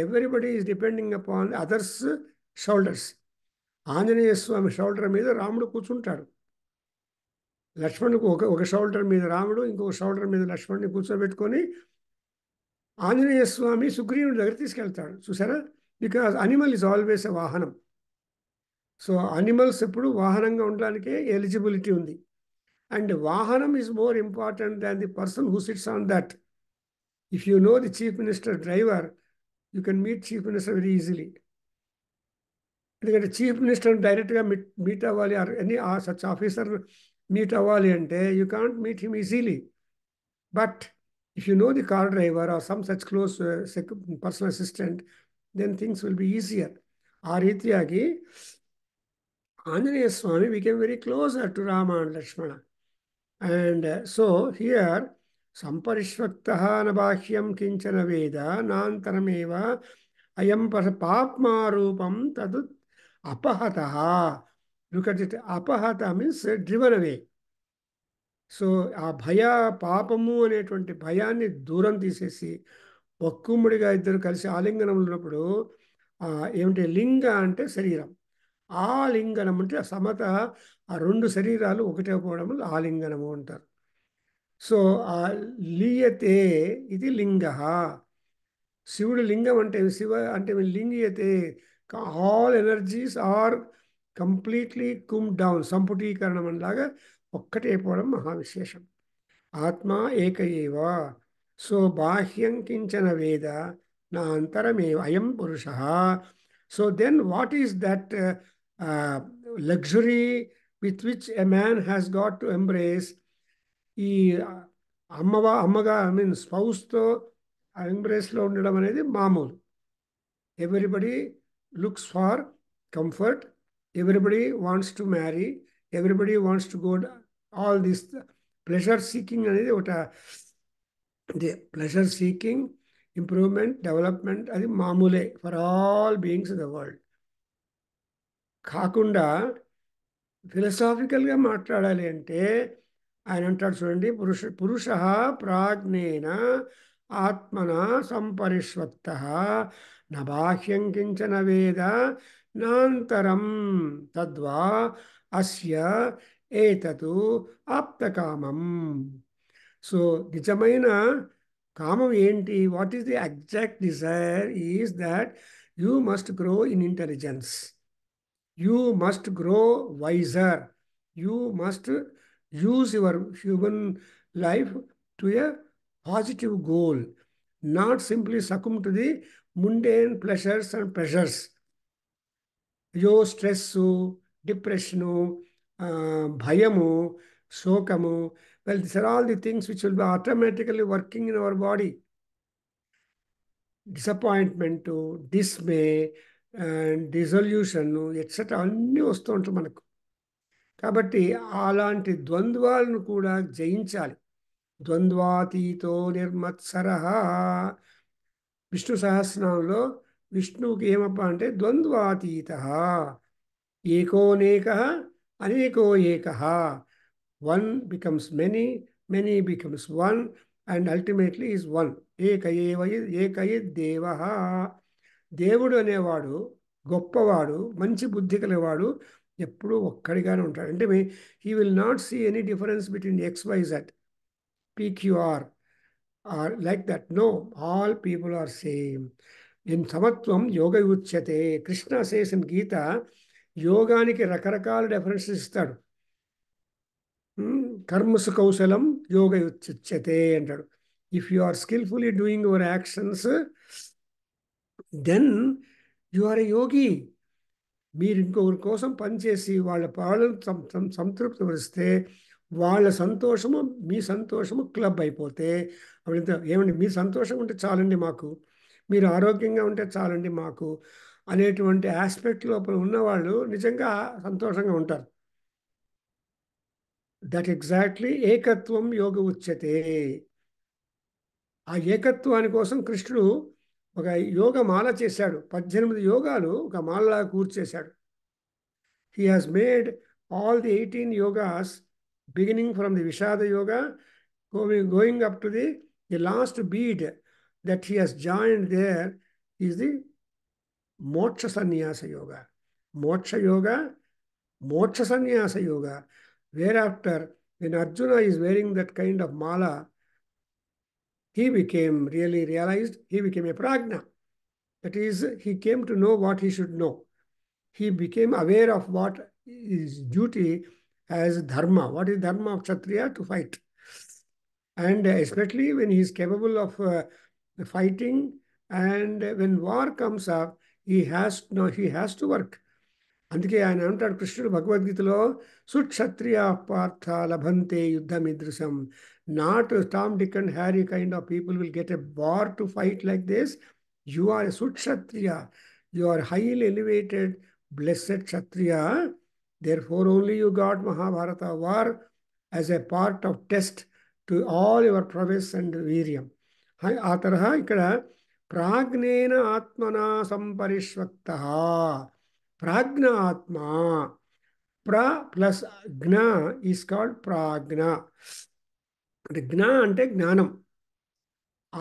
everybody is depending upon others shoulders Anjaneya Swami shoulder మీద రాముడు కూర్చుంటాడు లక్ష్మణుకు ఒక ఒక షోల్డర్ మీద రాముడు ఇంకొక షోల్డర్ మీద లక్ష్మణుని కూర్చోబెట్టుకొని ఆంజనేయ స్వామి సుగ్రీవుడి దగ్గర తీసుకెళ్తాడు చూసారా because animal is always a vahanam so animals ఎప్పుడు వాహనంగా ఉండడానికే ఎలిజిబిలిటీ ఉంది అండ్ వాహనం is more important than the person who sits on that if you know the chief minister driver you can meet chief minister very easily ఎందుకంటే chief మినిస్టర్ని డైరెక్ట్గా meet meet అవ్వాలి any such officer meet అవ్వాలి అంటే you can't meet him easily but if you know the car driver or some such close personal assistant then things will be easier ಆ ರೀತಿಯಾಗಿ Anjaneya Swamy became very close to Rama and Lakshmana and so here ಸಂಪರಿಶ್ವಕ್ತಃ ನ ಬಾಹ್ಯಂ ಕಿಂಚನ ವೇದ ನಾಂತರಮೇವ ಅಯಂ ಪರ ಪಾಪ್ಮಾರೂಪಂ ತದು అపహత Look at it. అపహత మీన్స్ driven అవే సో ఆ భయ పాపము అనేటువంటి భయాన్ని దూరం తీసేసి ఒక్కుమ్మడిగా ఇద్దరు కలిసి ఆలింగనం ఉన్నప్పుడు ఏమిటి లింగ అంటే శరీరం ఆలింగనం అంటే సమత ఆ రెండు శరీరాలు ఒకటే పోవడం ఆలింగనము అంటారు సో ఆ లీయతే ఇది లింగ శివుడు లింగం అంటే శివ అంటే లింగియతే all energies are completely come down సంపుటీకరణం ఒక్కటే ఒక్కటైపోవడం మహావిశేషం ఆత్మ ఏక ఏవ సో బాహ్యం కించన వేద నా అంతరమే అయం పురుష so then what is that luxury with which a man has got to embrace ఈ uh, అమ్మవా అమ్మగా ఐ మీన్ స్పౌస్తో ఎంబ్రేస్లో ఉండడం అనేది మామూలు everybody looks for comfort. Everybody wants to marry. Everybody wants to go. All this pleasure seeking అనేది ఒక ఇది ప్లెజర్ సీకింగ్ ఇంప్రూవ్మెంట్ డెవలప్మెంట్ అది మామూలే for all beings in the world కాకుండా ఫిలసాఫికల్గా మాట్లాడాలి అంటే ఆయన అంటాడు చూడండి పురుష పురుష ప్రాజ్ఞేన ఆత్మన సంపరిష్వత్త నాహ్యం కించన వేద నాంతరం తద్వా అస్య ఏతతు ఆప్తకామం సో నిజమైన కామం ఏంటి what is the exact desire is that you must grow in intelligence you must grow wiser you must use your human life to a positive goal not simply succumb to the mundane pleasures and pressures అయ్యో stress depression భయము శోకము well this are all the things which will be automatically working in our body disappointment dismay and disillusion etcetera అన్నీ వస్తూ ఉంటాయి మనకు కాబట్టి అలాంటి ద్వంద్వాలను కూడా జయించాలి ద్వంద్వాతీతో నిర్మత్సర విష్ణు సహస్రనామంలో విష్ణువుకి ఏమప్ప అంటే ద్వంద్వాతీత ఏకోనేక అనేకో ఏక one becomes many many becomes one and ultimately is one ఏక ఏకయ దేవ దేవుడు అనేవాడు గొప్పవాడు మంచి బుద్ధి కలవాడు ఎప్పుడూ ఒక్కడిగానే ఉంటాడు అంటే he will not see any difference between X Y Z PQR or like that no all people are same in సమత్వం యోగ ఉచ్యతే కృష్ణ శేషన్ గీత యోగానికి రకరకాల డెఫరెన్సెస్ ఇస్తాడు కర్మసు కౌశలం యోగ ఉచ్యతే అంటాడు if you are skilfully doing your actions then you are a yogi మీరు ఇంకొకరి కోసం పనిచేసి వాళ్ళ పాలను సంతృప్తి పరిస్తే వాళ్ళ సంతోషము మీ సంతోషము క్లబ్ అయిపోతే అప్పుడు ఏమండి మీ సంతోషం ఉంటే చాలండి మాకు మీరు ఆరోగ్యంగా ఉంటే చాలండి మాకు అనేటువంటి ఆస్పెక్ట్ లోపల ఉన్నవాళ్ళు నిజంగా సంతోషంగా ఉంటారు దట్ ఎగ్జాక్ట్లీ ఏకత్వం యోగ ఉచ్యతే ఆ ఏకత్వాని కోసం కృష్ణుడు ఒక యోగ మాల చేశాడు పద్దెనిమిది యోగాలు ఒక మాలలా కూర్చేశాడు he has made all the eighteen yogas beginning from the Vishada Yoga, going, going up to the, the last bead that he has joined there is the Moksha Sannyasa Yoga. Moksha Yoga, Moksha Sannyasa Yoga. Whereafter, when Arjuna is wearing that kind of mala, he became really realized, he became a Pragna. That is, he came to know what he should know. He became aware of what his duty as dharma. What is dharma of Kshatriya? To fight. And uh, especially when he is capable of uh, fighting and when war comes up, he has no, he has to work. అందుకే ఆయన అంటాడు కృష్ణుడు భగవద్గీతలో సుక్షత్రియ పార్థ లభంతే యుద్ధమిదృశం not Tom Dick and Harry kind of people will get a bar to fight like this you are సుక్షత్రియ you are highly elevated blessed Kshatriya Therefore, only you got Mahabharata war as a part of test to all your prowess and Viryam. ఆ తరహా ఇక్కడ ప్రాజ్ఞేన ఆత్మన సంపరిష్వక్త ప్రాజ్ఞ ఆత్మ ప్ర plus జ్ఞ is called ప్రాజ్ఞ అంటే జ్ఞ అంటే జ్ఞానం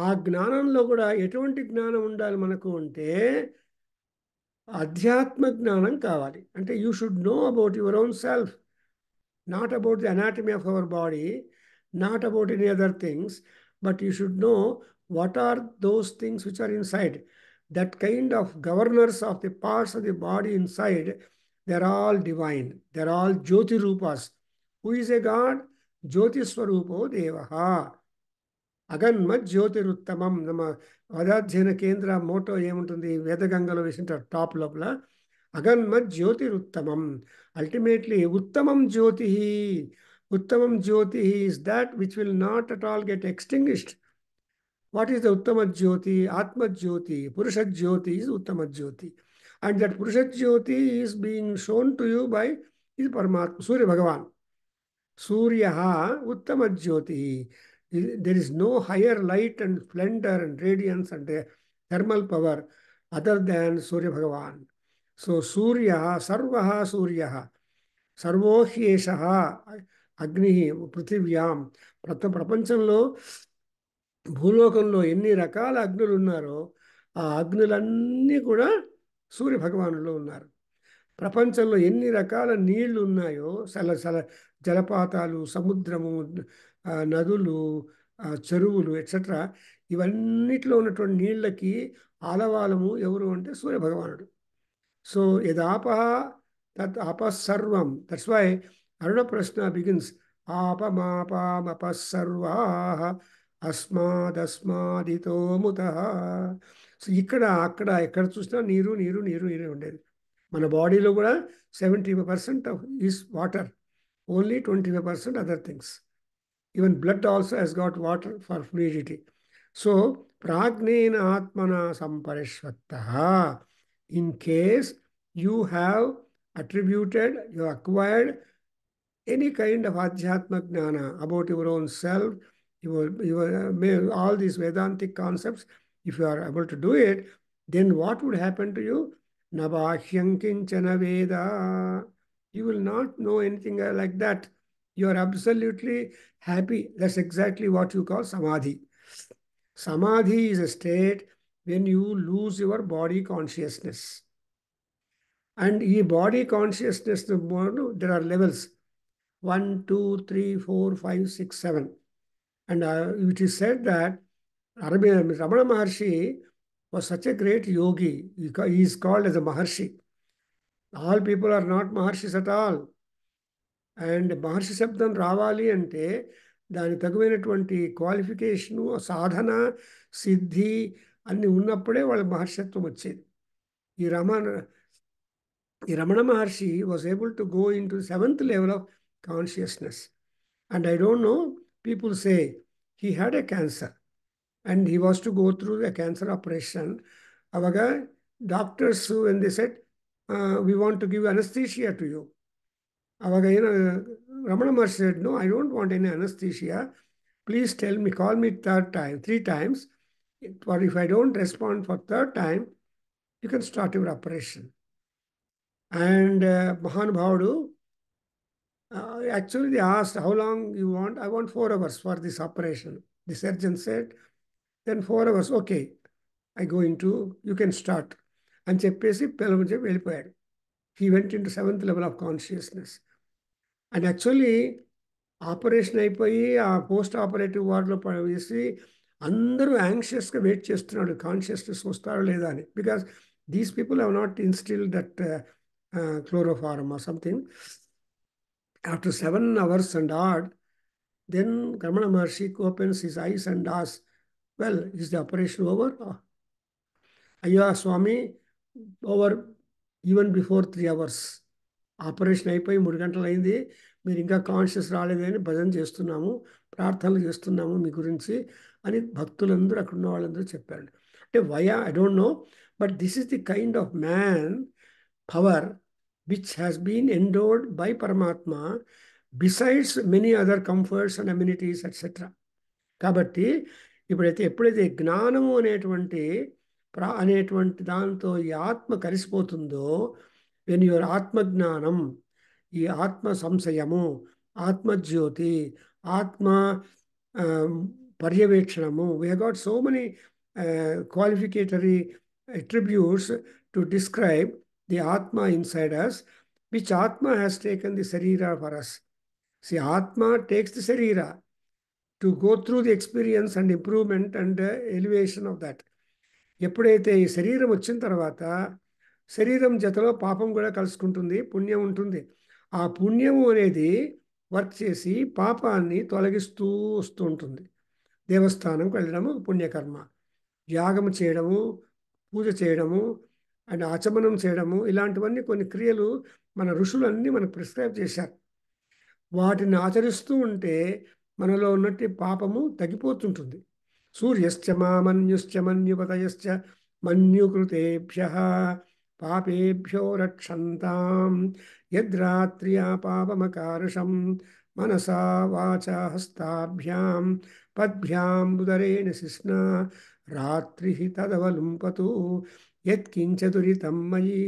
ఆ జ్ఞానంలో కూడా ఎటువంటి జ్ఞానం ఉండాలి మనకు అంటే ఆధ్యాత్మ జ్ఞానం కావాలి అంటే you should know about your own self not about the anatomy of our body not about any other things but you should know what are those things which are inside that kind of governors of the parts of the body inside they are all divine they are all జ్యోతి రూపాస్ who is a god జ్యోతిస్వరూపో దేవ అగన్మ జ్యోతిరుత్తమం నమ్మ వేదాధ్యయన కేంద్ర Moto ఏముంటుంది వేదగంగలో వేసింటారు top లోపల అగన్మ జ్యోతిరుత్తమం ultimately ఉత్తమం జ్యోతి ఉత్తమం జ్యోతి is that which will not at all get extinguished what is the ఉత్తమ జ్యోతి ఆత్మజ్యోతి పురుష జ్యోతి ఈజ్ ఉత్తమ జ్యోతి అండ్ దట్ పురుష జ్యోతి is being shown to you by ఇది పరమాత్మ సూర్య భగవాన్ సూర్య ఉత్తమ జ్యోతి there is no higher light and splendour and radiance అంటే thermal power other than Surya Bhagavan so Surya సర్వ సూర్య సర్వోహ్యేష అగ్ని పృథివ్యాం ప్రతి ప్రపంచంలో భూలోకంలో ఎన్ని రకాల అగ్నులు ఉన్నారో ఆ అగ్నులన్నీ కూడా సూర్య భగవానులో ఉన్నారు ప్రపంచంలో ఎన్ని రకాల నీళ్లు ఉన్నాయో సల సల జలపాతాలు సముద్రము నదులు చెరువులు ఎట్సెట్రా ఇవన్నిట్లో ఉన్నటువంటి నీళ్ళకి ఆలవాలము ఎవరు అంటే సూర్యభగవానుడు సో యదాప తత్ అపసర్వం దట్స్ వై అరుణ ప్రశ్న బిగిన్స్ ఆపమాపామపసర్వా అస్మాదస్మాదితో ముత సో ఇక్కడ అక్కడ ఎక్కడ చూసినా నీరు నీరు నీరు నీరు ఉండేది మన బాడీలో కూడా seventy percent is water only twenty five percent other things even blood also has got water for fluidity. So, prajnana atmana samparishvattaha. In case you have attributed, you acquired any kind of adhyatma jnana about your own self, your, your, all these Vedantic concepts, if you are able to do it, then what would happen to you? chana Veda. You will not know anything like that. You are absolutely happy. That's exactly what you call samadhi. Samadhi is a state when you lose your body consciousness. And ಈ body consciousness there are levels. One, two, three, four, five, six, seven. And uh, it is said that Ramana Maharshi was such a great yogi. He is called as a Maharshi. All people are not Maharshis at all. And Maharshi శబ్దం రావాలి అంటే దాని తగువైనటువంటి qualification సాధన సిద్ధి అన్నీ ఉన్నప్పుడే వాళ్ళ మహర్షత్వం వచ్చేది ఈ రమణ ఈ Ramana Maharshi was able to go into seventh level of consciousness and I don't know people say he had a cancer and he was to go through a cancer operation అవగా doctors when they said we want to give anaesthesia to you ಅವಾಗ ಏನೋ Ramana Maharshi said no I don't want any anaesthesia please tell me call me third time three times for if I don't respond for third time you can start your operation and ಮಹಾನುಭಾವುಡು actually the asked how long you want I want four hours for this operation the surgeon said then four hours okay I go into you can start అని చెప్పేసి పిల్లమని చెప్పి వెళ్ళిపోయాడు he went into seventh level of consciousness and actually operation అయిపోయి ఆ post operative వార్డులో వేసి అందరూ యాంగ్షియస్గా వెయిట్ చేస్తున్నాడు కాన్షియస్నెస్ వస్తారో లేదా అని because these people have not instil that chloroform or something after seven hours and odd then Ramana Maharshi opens his eyes and as well is the operation over అయ్యా స్వామి over even before three hours operation అయిపోయి మూడు గంటలు అయింది మీరు ఇంకా conscious రాలేదని భజన చేస్తున్నాము ప్రార్థనలు చేస్తున్నాము మీ గురించి అని భక్తులందరూ అక్కడ ఉన్న వాళ్ళందరూ చెప్పారు అంటే why I don't know but this is the kind of man power which has been endowed by పరమాత్మ besides many other comforts and amenities etcetera కాబట్టి ఇప్పుడైతే ఎప్పుడైతే జ్ఞానము అనేటువంటి ప్రా అనేటువంటి దాంతో ఈ ఆత్మ కలిసిపోతుందో వెన్ యువర్ ఆత్మజ్ఞానం ఈ ఆత్మ సంశయము ఆత్మజ్యోతి ఆత్మ పర్యవేక్షణము we got so many qualificatory attributes to describe the ఆత్మ ఇన్సైడ్ అస్ విచ్ ఆత్మ హ్యాస్ టేకన్ ది శరీర ఫర్ అస్ సి ఆత్మ టేక్స్ ది శరీర to go through the experience and improvement and elevation of that ఎప్పుడైతే ఈ శరీరం వచ్చిన తర్వాత శరీరం జతలో పాపం కూడా కలుసుకుంటుంది పుణ్యం ఉంటుంది ఆ పుణ్యము అనేది వర్క్ చేసి పాపాన్ని తొలగిస్తూ వస్తూ ఉంటుంది దేవస్థానంకు వెళ్ళడము పుణ్యకర్మ యాగము చేయడము పూజ చేయడము అండ్ ఆచమనం చేయడము ఇలాంటివన్నీ కొన్ని క్రియలు మన ఋషులు అన్నీ మనకు ప్రిస్క్రైబ్ చేశారు వాటిని ఆచరిస్తూ ఉంటే మనలో ఉన్నట్టు పాపము తగ్గిపోతుంటుంది సూర్యశ్చ మామన్యుశ్చ మన్యుపతయశ్చ మన్యుకృతేభ్య पापेभ्यो रक्षता यद्रात्रिया पापमकारशं मनसा वाचा हस्ताभ्यां पद्भ्याम् उदरेण सिस्ना तदवलुंपत तदवलुम्पतु यत्किञ्चदुरितं मयि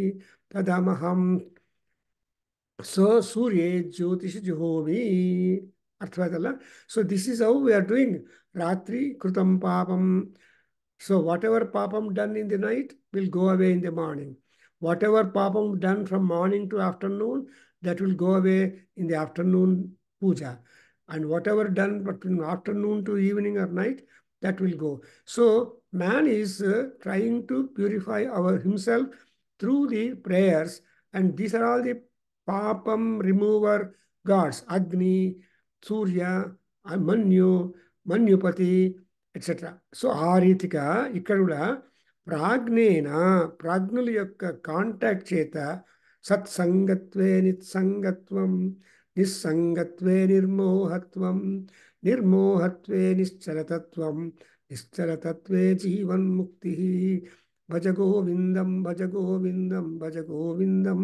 तदमह सो सूर्य ज्योतिष जुहोमी अर्थवादಲ್ಲ so this is how we are doing रात्रि कृतम पापम सो वाट एवर पापम done in the night will go away in the morning Whatever papam done from morning to afternoon, that will go away in the afternoon puja. And whatever done between afternoon to evening or night, that will go. So man is uh, trying to purify our himself through the prayers. And these are all the papam remover gods, Agni, Surya, Manyu, Manyupati, etc. So Aritika, Ikarula, ప్రాజ్ఞేన ప్రాజ్ఞుల యొక్క contact చేత సత్సంగత్వే నిత్సంగత్వం నిస్సంగత్వే నిర్మోహత్వం నిర్మోహత్వే నిశ్చలతత్వం నిశ్చలతత్వే జీవన్ముక్తి భజ గోవిందం భజ గోవిందం భజ గోవిందం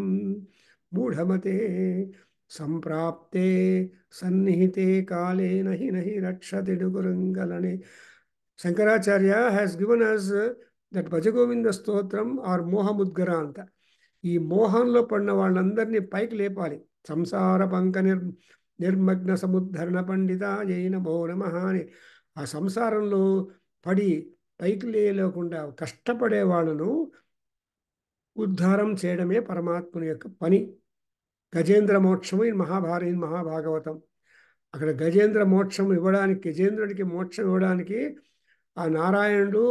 మూఢమతే సంప్రాప్తే సన్నిహితే కాలే నహి నహి రక్షతి డుగురంగలనే Shankaracharya has given us that Bhaja Govinda స్తోత్రం ఆర్ మోహముద్గర అంత ఈ మోహంలో పడిన వాళ్ళందరినీ పైకి లేపాలి సంసార పంక నిర్ నిర్మగ్న సముద్ధరణ పండిత జైన భో నమ అని ఆ సంసారంలో పడి పైకి లేయలేకుండా కష్టపడే వాళ్ళను ఉద్ధారం చేయడమే పరమాత్ముని యొక్క పని గజేంద్ర మోక్షము ఈ మహాభార మహాభాగవతం అక్కడ గజేంద్ర మోక్షం ఇవ్వడానికి గజేంద్రుడికి మోక్షం ఇవ్వడానికి ఆ నారాయణుడు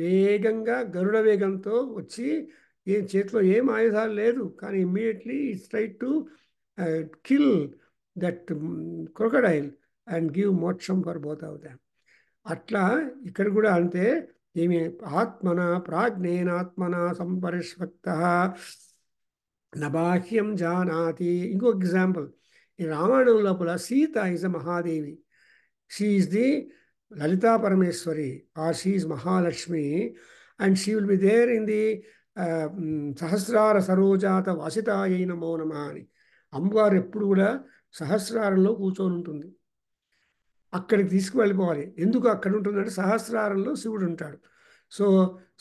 వేగంగా గరుడ వేగంతో వచ్చి ఏం చేతిలో ఏం ఆయుధాలు లేదు కానీ immediately it's right to kill that crocodile and give మోక్షం ఫర్ బోత్ ఆఫ్ దామ్ అట్లా ఇక్కడ కూడా అంతే ఏమి ఆత్మన ప్రాజ్ఞేనాత్మన సంపరిష్క్త నబాహ్యం జానాతి ఇంకో ఎగ్జాంపుల్ ఈ రామాయణం లోపల Sita is a Mahadevi she the Lalita Parameshwari or she Mahalakshmi and she will be there in the సహస్రార సరోజాత వాసితాయైన మౌనమ అని అమ్మవారు ఎప్పుడు కూడా సహస్రారంలో కూర్చొని ఉంటుంది అక్కడికి తీసుకువెళ్ళిపోవాలి ఎందుకు అక్కడ ఉంటుందంటే సహస్రారంలో శివుడు ఉంటాడు సో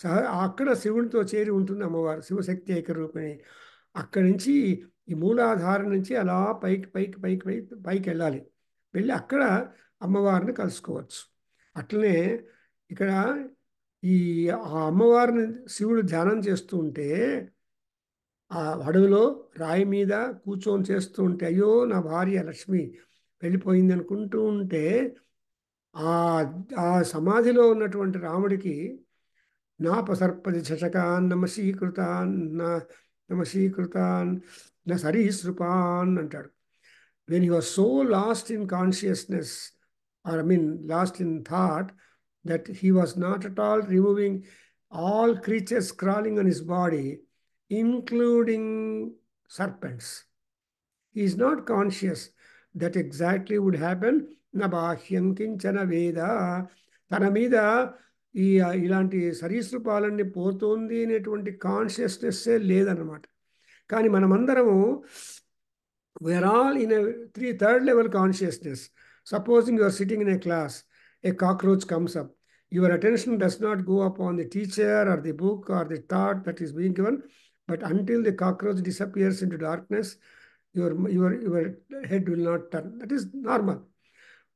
సహ అక్కడ శివుడితో చేరి ఉంటుంది అమ్మవారు శివశక్తి ఏకరూపిణి అక్కడి నుంచి ఈ మూలాధారం నుంచి అలా పైకి పైకి పైకి పైకి పైకి వెళ్ళాలి వెళ్ళి అక్కడ అమ్మవారిని కలుసుకోవచ్చు అట్లనే ఇక్కడ ఈ ఆ అమ్మవారిని శివుడు ధ్యానం చేస్తూ ఉంటే ఆ అడవిలో రాయి మీద కూర్చొని చేస్తూ ఉంటే అయ్యో నా భార్య లక్ష్మి వెళ్ళిపోయింది అనుకుంటూ ఉంటే ఆ ఆ సమాధిలో ఉన్నటువంటి రాముడికి నాపసర్పది శశకాన్ నమశీకృతాన్ నా నమశీకృతాన్ నా సరీసృపాన్ అంటాడు when you are so lost in consciousness or I mean, lost in thought that he was not at all removing all creatures crawling on his body, including serpents. He is not conscious that exactly would happen. నబాహ్యం కించన వేద తన మీద ఈ ఇలాంటి సరీసృపాలన్నీ పోతుంది అనేటువంటి కాన్షియస్నెస్సే లేదనమాట కానీ మనమందరము where all in three third level consciousness Supposing you are sitting in a class, a cockroach comes up. Your attention does not go upon the teacher or the book or the thought that is being given, but until the cockroach disappears into darkness, your, your, your head will not turn. That is normal.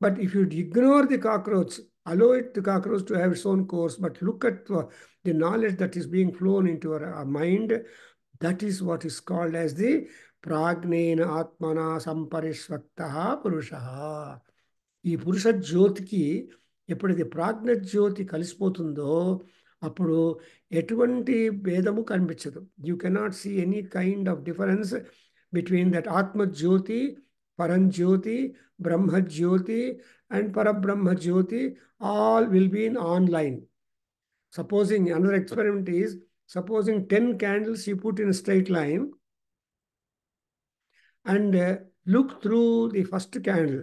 But if you ignore the cockroach, allow it the cockroach to have its own course, but look at the knowledge that is being flown into our, our mind. That is what is called as the pragnen atmana samparishvaktaha purushaha. ఈ పురుష జ్యోతికి ఎప్పుడైతే ప్రాజ్ఞ జ్యోతి కలిసిపోతుందో అప్పుడు ఎటువంటి భేదము కనిపించదు you cannot see any kind of difference between that ఆత్మజ్యోతి పరంజ్యోతి బ్రహ్మజ్యోతి అండ్ పరబ్రహ్మజ్యోతి all will be in online supposing another experiment is supposing ten candles you put in straight line and look through the first candle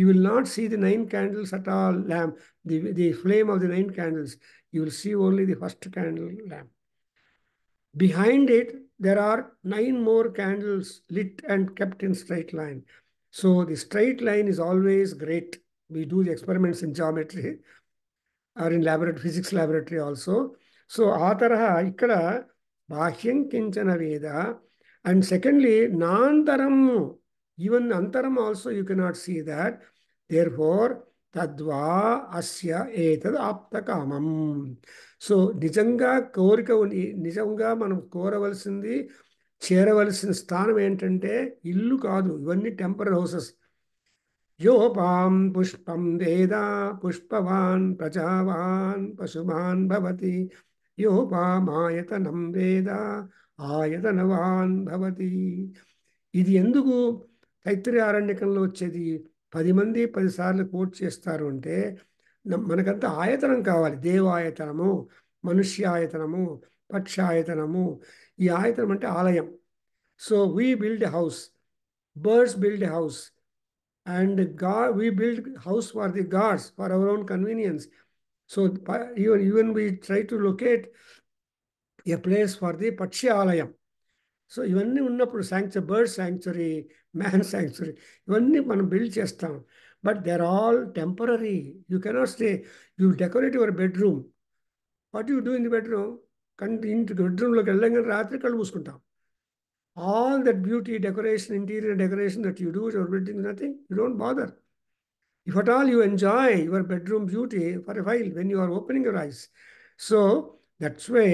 You will not see the nine candles at all lamp, the, the flame of the nine candles. You will see only the first candle lamp. Behind it, there are nine more candles lit and kept in straight line. So the straight line is always great. We do the experiments in geometry *laughs* or in laboratory, physics laboratory also. So ataraha ikkada bahyam kinchana veda. And secondly, nantaram even antaram also you see see there four తద్వా అస్య ఏతద్ ఆప్తకామం so నిజంగా కోరిక నిజంగా మనం కోరవలసింది చేరవలసిన స్థానం ఏంటంటే ఇల్లు కాదు ఇవన్నీ టెంపరీ హౌసెస్ యోపాం పుష్పం వేదా పుష్పవాన్ ప్రజావాన్ పశుమాన్ భవతి యోపామాయతనం వేద ఆయతనవాన్ భవతి ఇది ఎందుకు తైత్రి ఆరణ్యకంలో వచ్చేది పది మంది పదిసార్లు కోట్ చేస్తారు అంటే మనకంతా ఆయతనం కావాలి దేవాయతనము మనుష్యాయతనము పక్షాయతనము ఈ ఆయతనం అంటే ఆలయం so we build house birds build house and గా we build house for the gods for our own convenience so even even we try to locate a place for the పక్షి ఆలయం సో ఇవన్నీ ఉన్నప్పుడు sanctuary bird sanctuary man sanctuary ఇవన్నీ మనం build చేస్తాం but they are all temporary you cannot stay you decorate your bedroom what you do in the bedroom కంటి ఇంటి బెడ్రూమ్లోకి కానీ రాత్రి కళ్ళు మూసుకుంటాం all that beauty decoration interior decoration that you do your building nothing you don't bother if at all you enjoy your bedroom beauty for a while when you are opening your eyes so that's way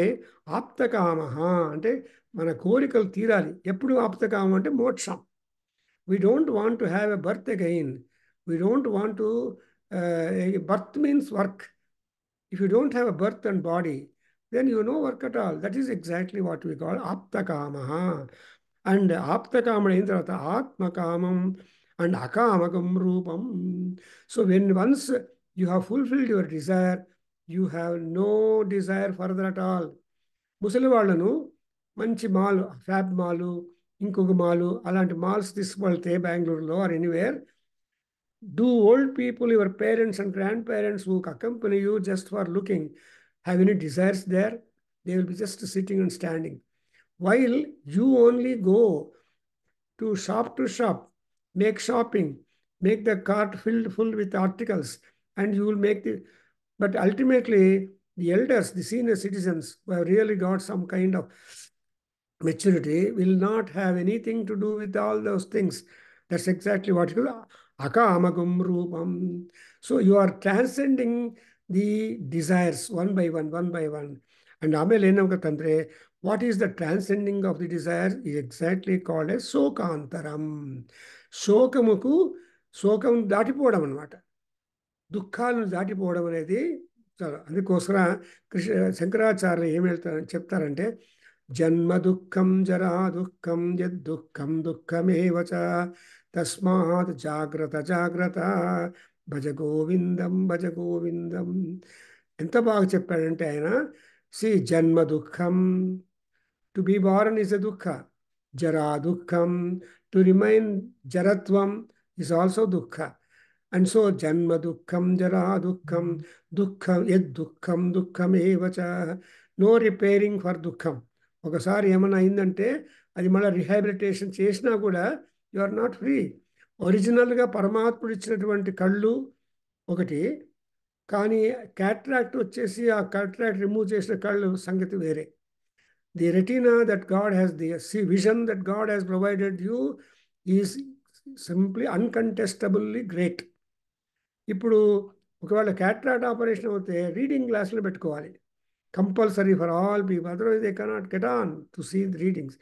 ఆప్తకామహ అంటే మన కోరికలు తీరాలి ఎప్పుడు ఆప్తకామం అంటే మోక్షం we don't want to have a birth again we don't want to birth means work if you don't have a birth and body then you no work at all that is exactly what we call ఆప్తకామ and ఆప్తకామం అయిన తర్వాత ఆత్మకామం and అకామకం రూపం so when once you have fulfilled your desire you have no desire further at all ముసలి వాళ్ళను మంచి మాల్ ఫ్యాబ్ మాలు ఇంకొక మాలు అలాంటి మాల్స్ తీసుకువెళ్తే బెంగళూరులో or anywhere do old people your parents and grandparents who accompany you just for looking have any desires there they will be just sitting and standing while you only go to shop to shop make shopping make the cart filled full with articles and you will make the but ultimately the elders, the senior citizens who have really got some kind of maturity will not have anything to do with all those things. That's exactly what you akamagam rupam. So you are transcending the desires one by one, one by one. And Amelenamka Tantre, what is the transcending of the desire is exactly called as sokantaram. శోకముకు శోకం దాటిపోవడం అనమాట దుఃఖాలను దాటిపోవడం అనేది అందుకోసం కృష్ణ శంకరాచార్యులు ఏం వెళ్తారని చెప్తారంటే జన్మదుఃఖం జరాదుఃఖం యద్దుఃఖం దుఃఖమేవ తస్మాత్ జాగ్రత్త జాగ్రత్త భజ గోవిందం భజ గోవిందం ఎంత బాగా చెప్పాడంటే ఆయన సి జన్మ దుఃఖం to be born is a దుఃఖ జరా దుఃఖం టు రిమైన్ జరత్వం ఇస్ ఆల్సో దుఃఖ అండ్ సో జన్మ దుఃఖం జరా దుఃఖం దుఃఖం యద్దుఃఖం దుఃఖం దుఃఖమేవ నో రిపేరింగ్ ఫర్ దుఃఖం ఒకసారి ఏమైనా అయిందంటే అది మళ్ళీ రిహాబిలిటేషన్ చేసినా కూడా యు ఆర్ నాట్ ఫ్రీ ఒరిజినల్గా పరమాత్ముడు ఇచ్చినటువంటి కళ్ళు ఒకటి కానీ క్యాట్రాక్ట్ వచ్చేసి ఆ క్యాట్రాక్ట్ రిమూవ్ చేసిన కళ్ళు సంగతి వేరే the retina that God has the see vision that God has provided you is simply uncontestably great ఇప్పుడు ఒకవేళ క్యాట్రాక్ట్ ఆపరేషన్ అయితే రీడింగ్ గ్లాసులు పెట్టుకోవాలి compulsory for all people otherwise they cannot get on to see readings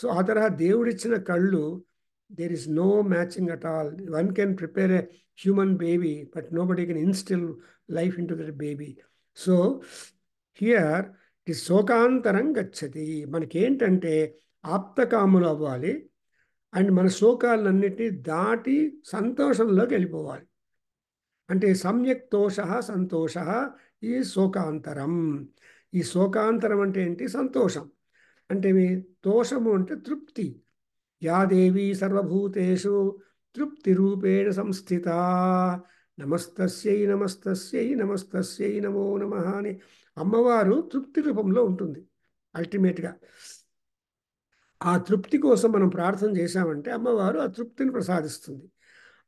so ఆ తరహా దేవుడిచ్చిన కళ్ళు there is no matching at all one can prepare a human baby but no he can instil life into that baby so here it is శోకాంతరం గచ్చతి మనకేంటంటే ఆప్తకాములు అవ్వాలి and మన శోకాలన్నిటినీ దాటి సంతోషంలోకి వెళ్ళిపోవాలి అంటే సమ్యక్ తోష సంతోష ఈ శోకాంతరం ఈ శోకాంతరం అంటే ఏంటి సంతోషం అంటే మీ దోషము అంటే తృప్తి యాదేవి సర్వభూతేషు తృప్తి రూపేణ సంస్థిత నమస్తస్యై నమస్తస్యై నమస్తస్యై నమో నమ అని అమ్మవారు తృప్తి రూపంలో ఉంటుంది అల్టిమేట్గా ఆ తృప్తి కోసం మనం ప్రార్థన చేశామంటే అమ్మవారు ఆ తృప్తిని ప్రసాదిస్తుంది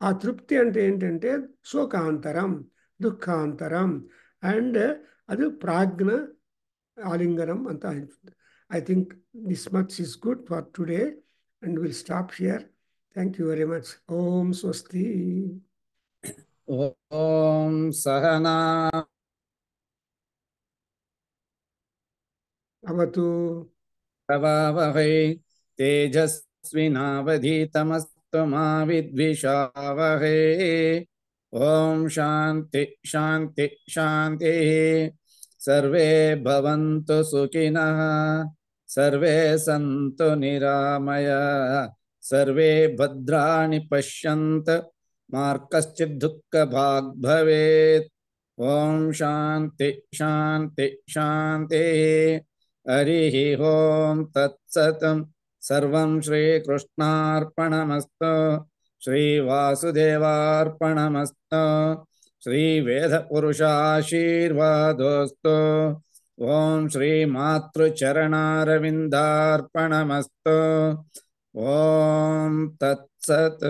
ఆ తృప్తి అంటే ఏంటంటే శోకాంతరం దుఃఖాంతరం అండ్ అది ప్రాజ్ఞ Alinganam Anta. I think this much is good for today and we'll stop here. Thank you very much. Om Swasti. Om Sahana. Avatu. Avavahe. तेजस्विनावधीतमस्तमा विद्विषावहे Om Shanti, Shanti, Shanti. सर्वे भवन्तु सुखिनः सर्वे सन्तु निरामय सर्वे भद्राणि पश्यन्त मार्गश्चिद्दुःखभाग् भवेत् ॐ शान्ति शान्ति शान्तिः हरिः ॐ तत्सतं सर्वं श्रीकृष्णार्पणमस्तु श्रीवासुदेवार्पणमस्तु श्रीवेदपुरुषाशीर्वादोऽस्तु ॐ श्रीमातृचरणारविन्दार्पणमस्तु ॐ तत्सत्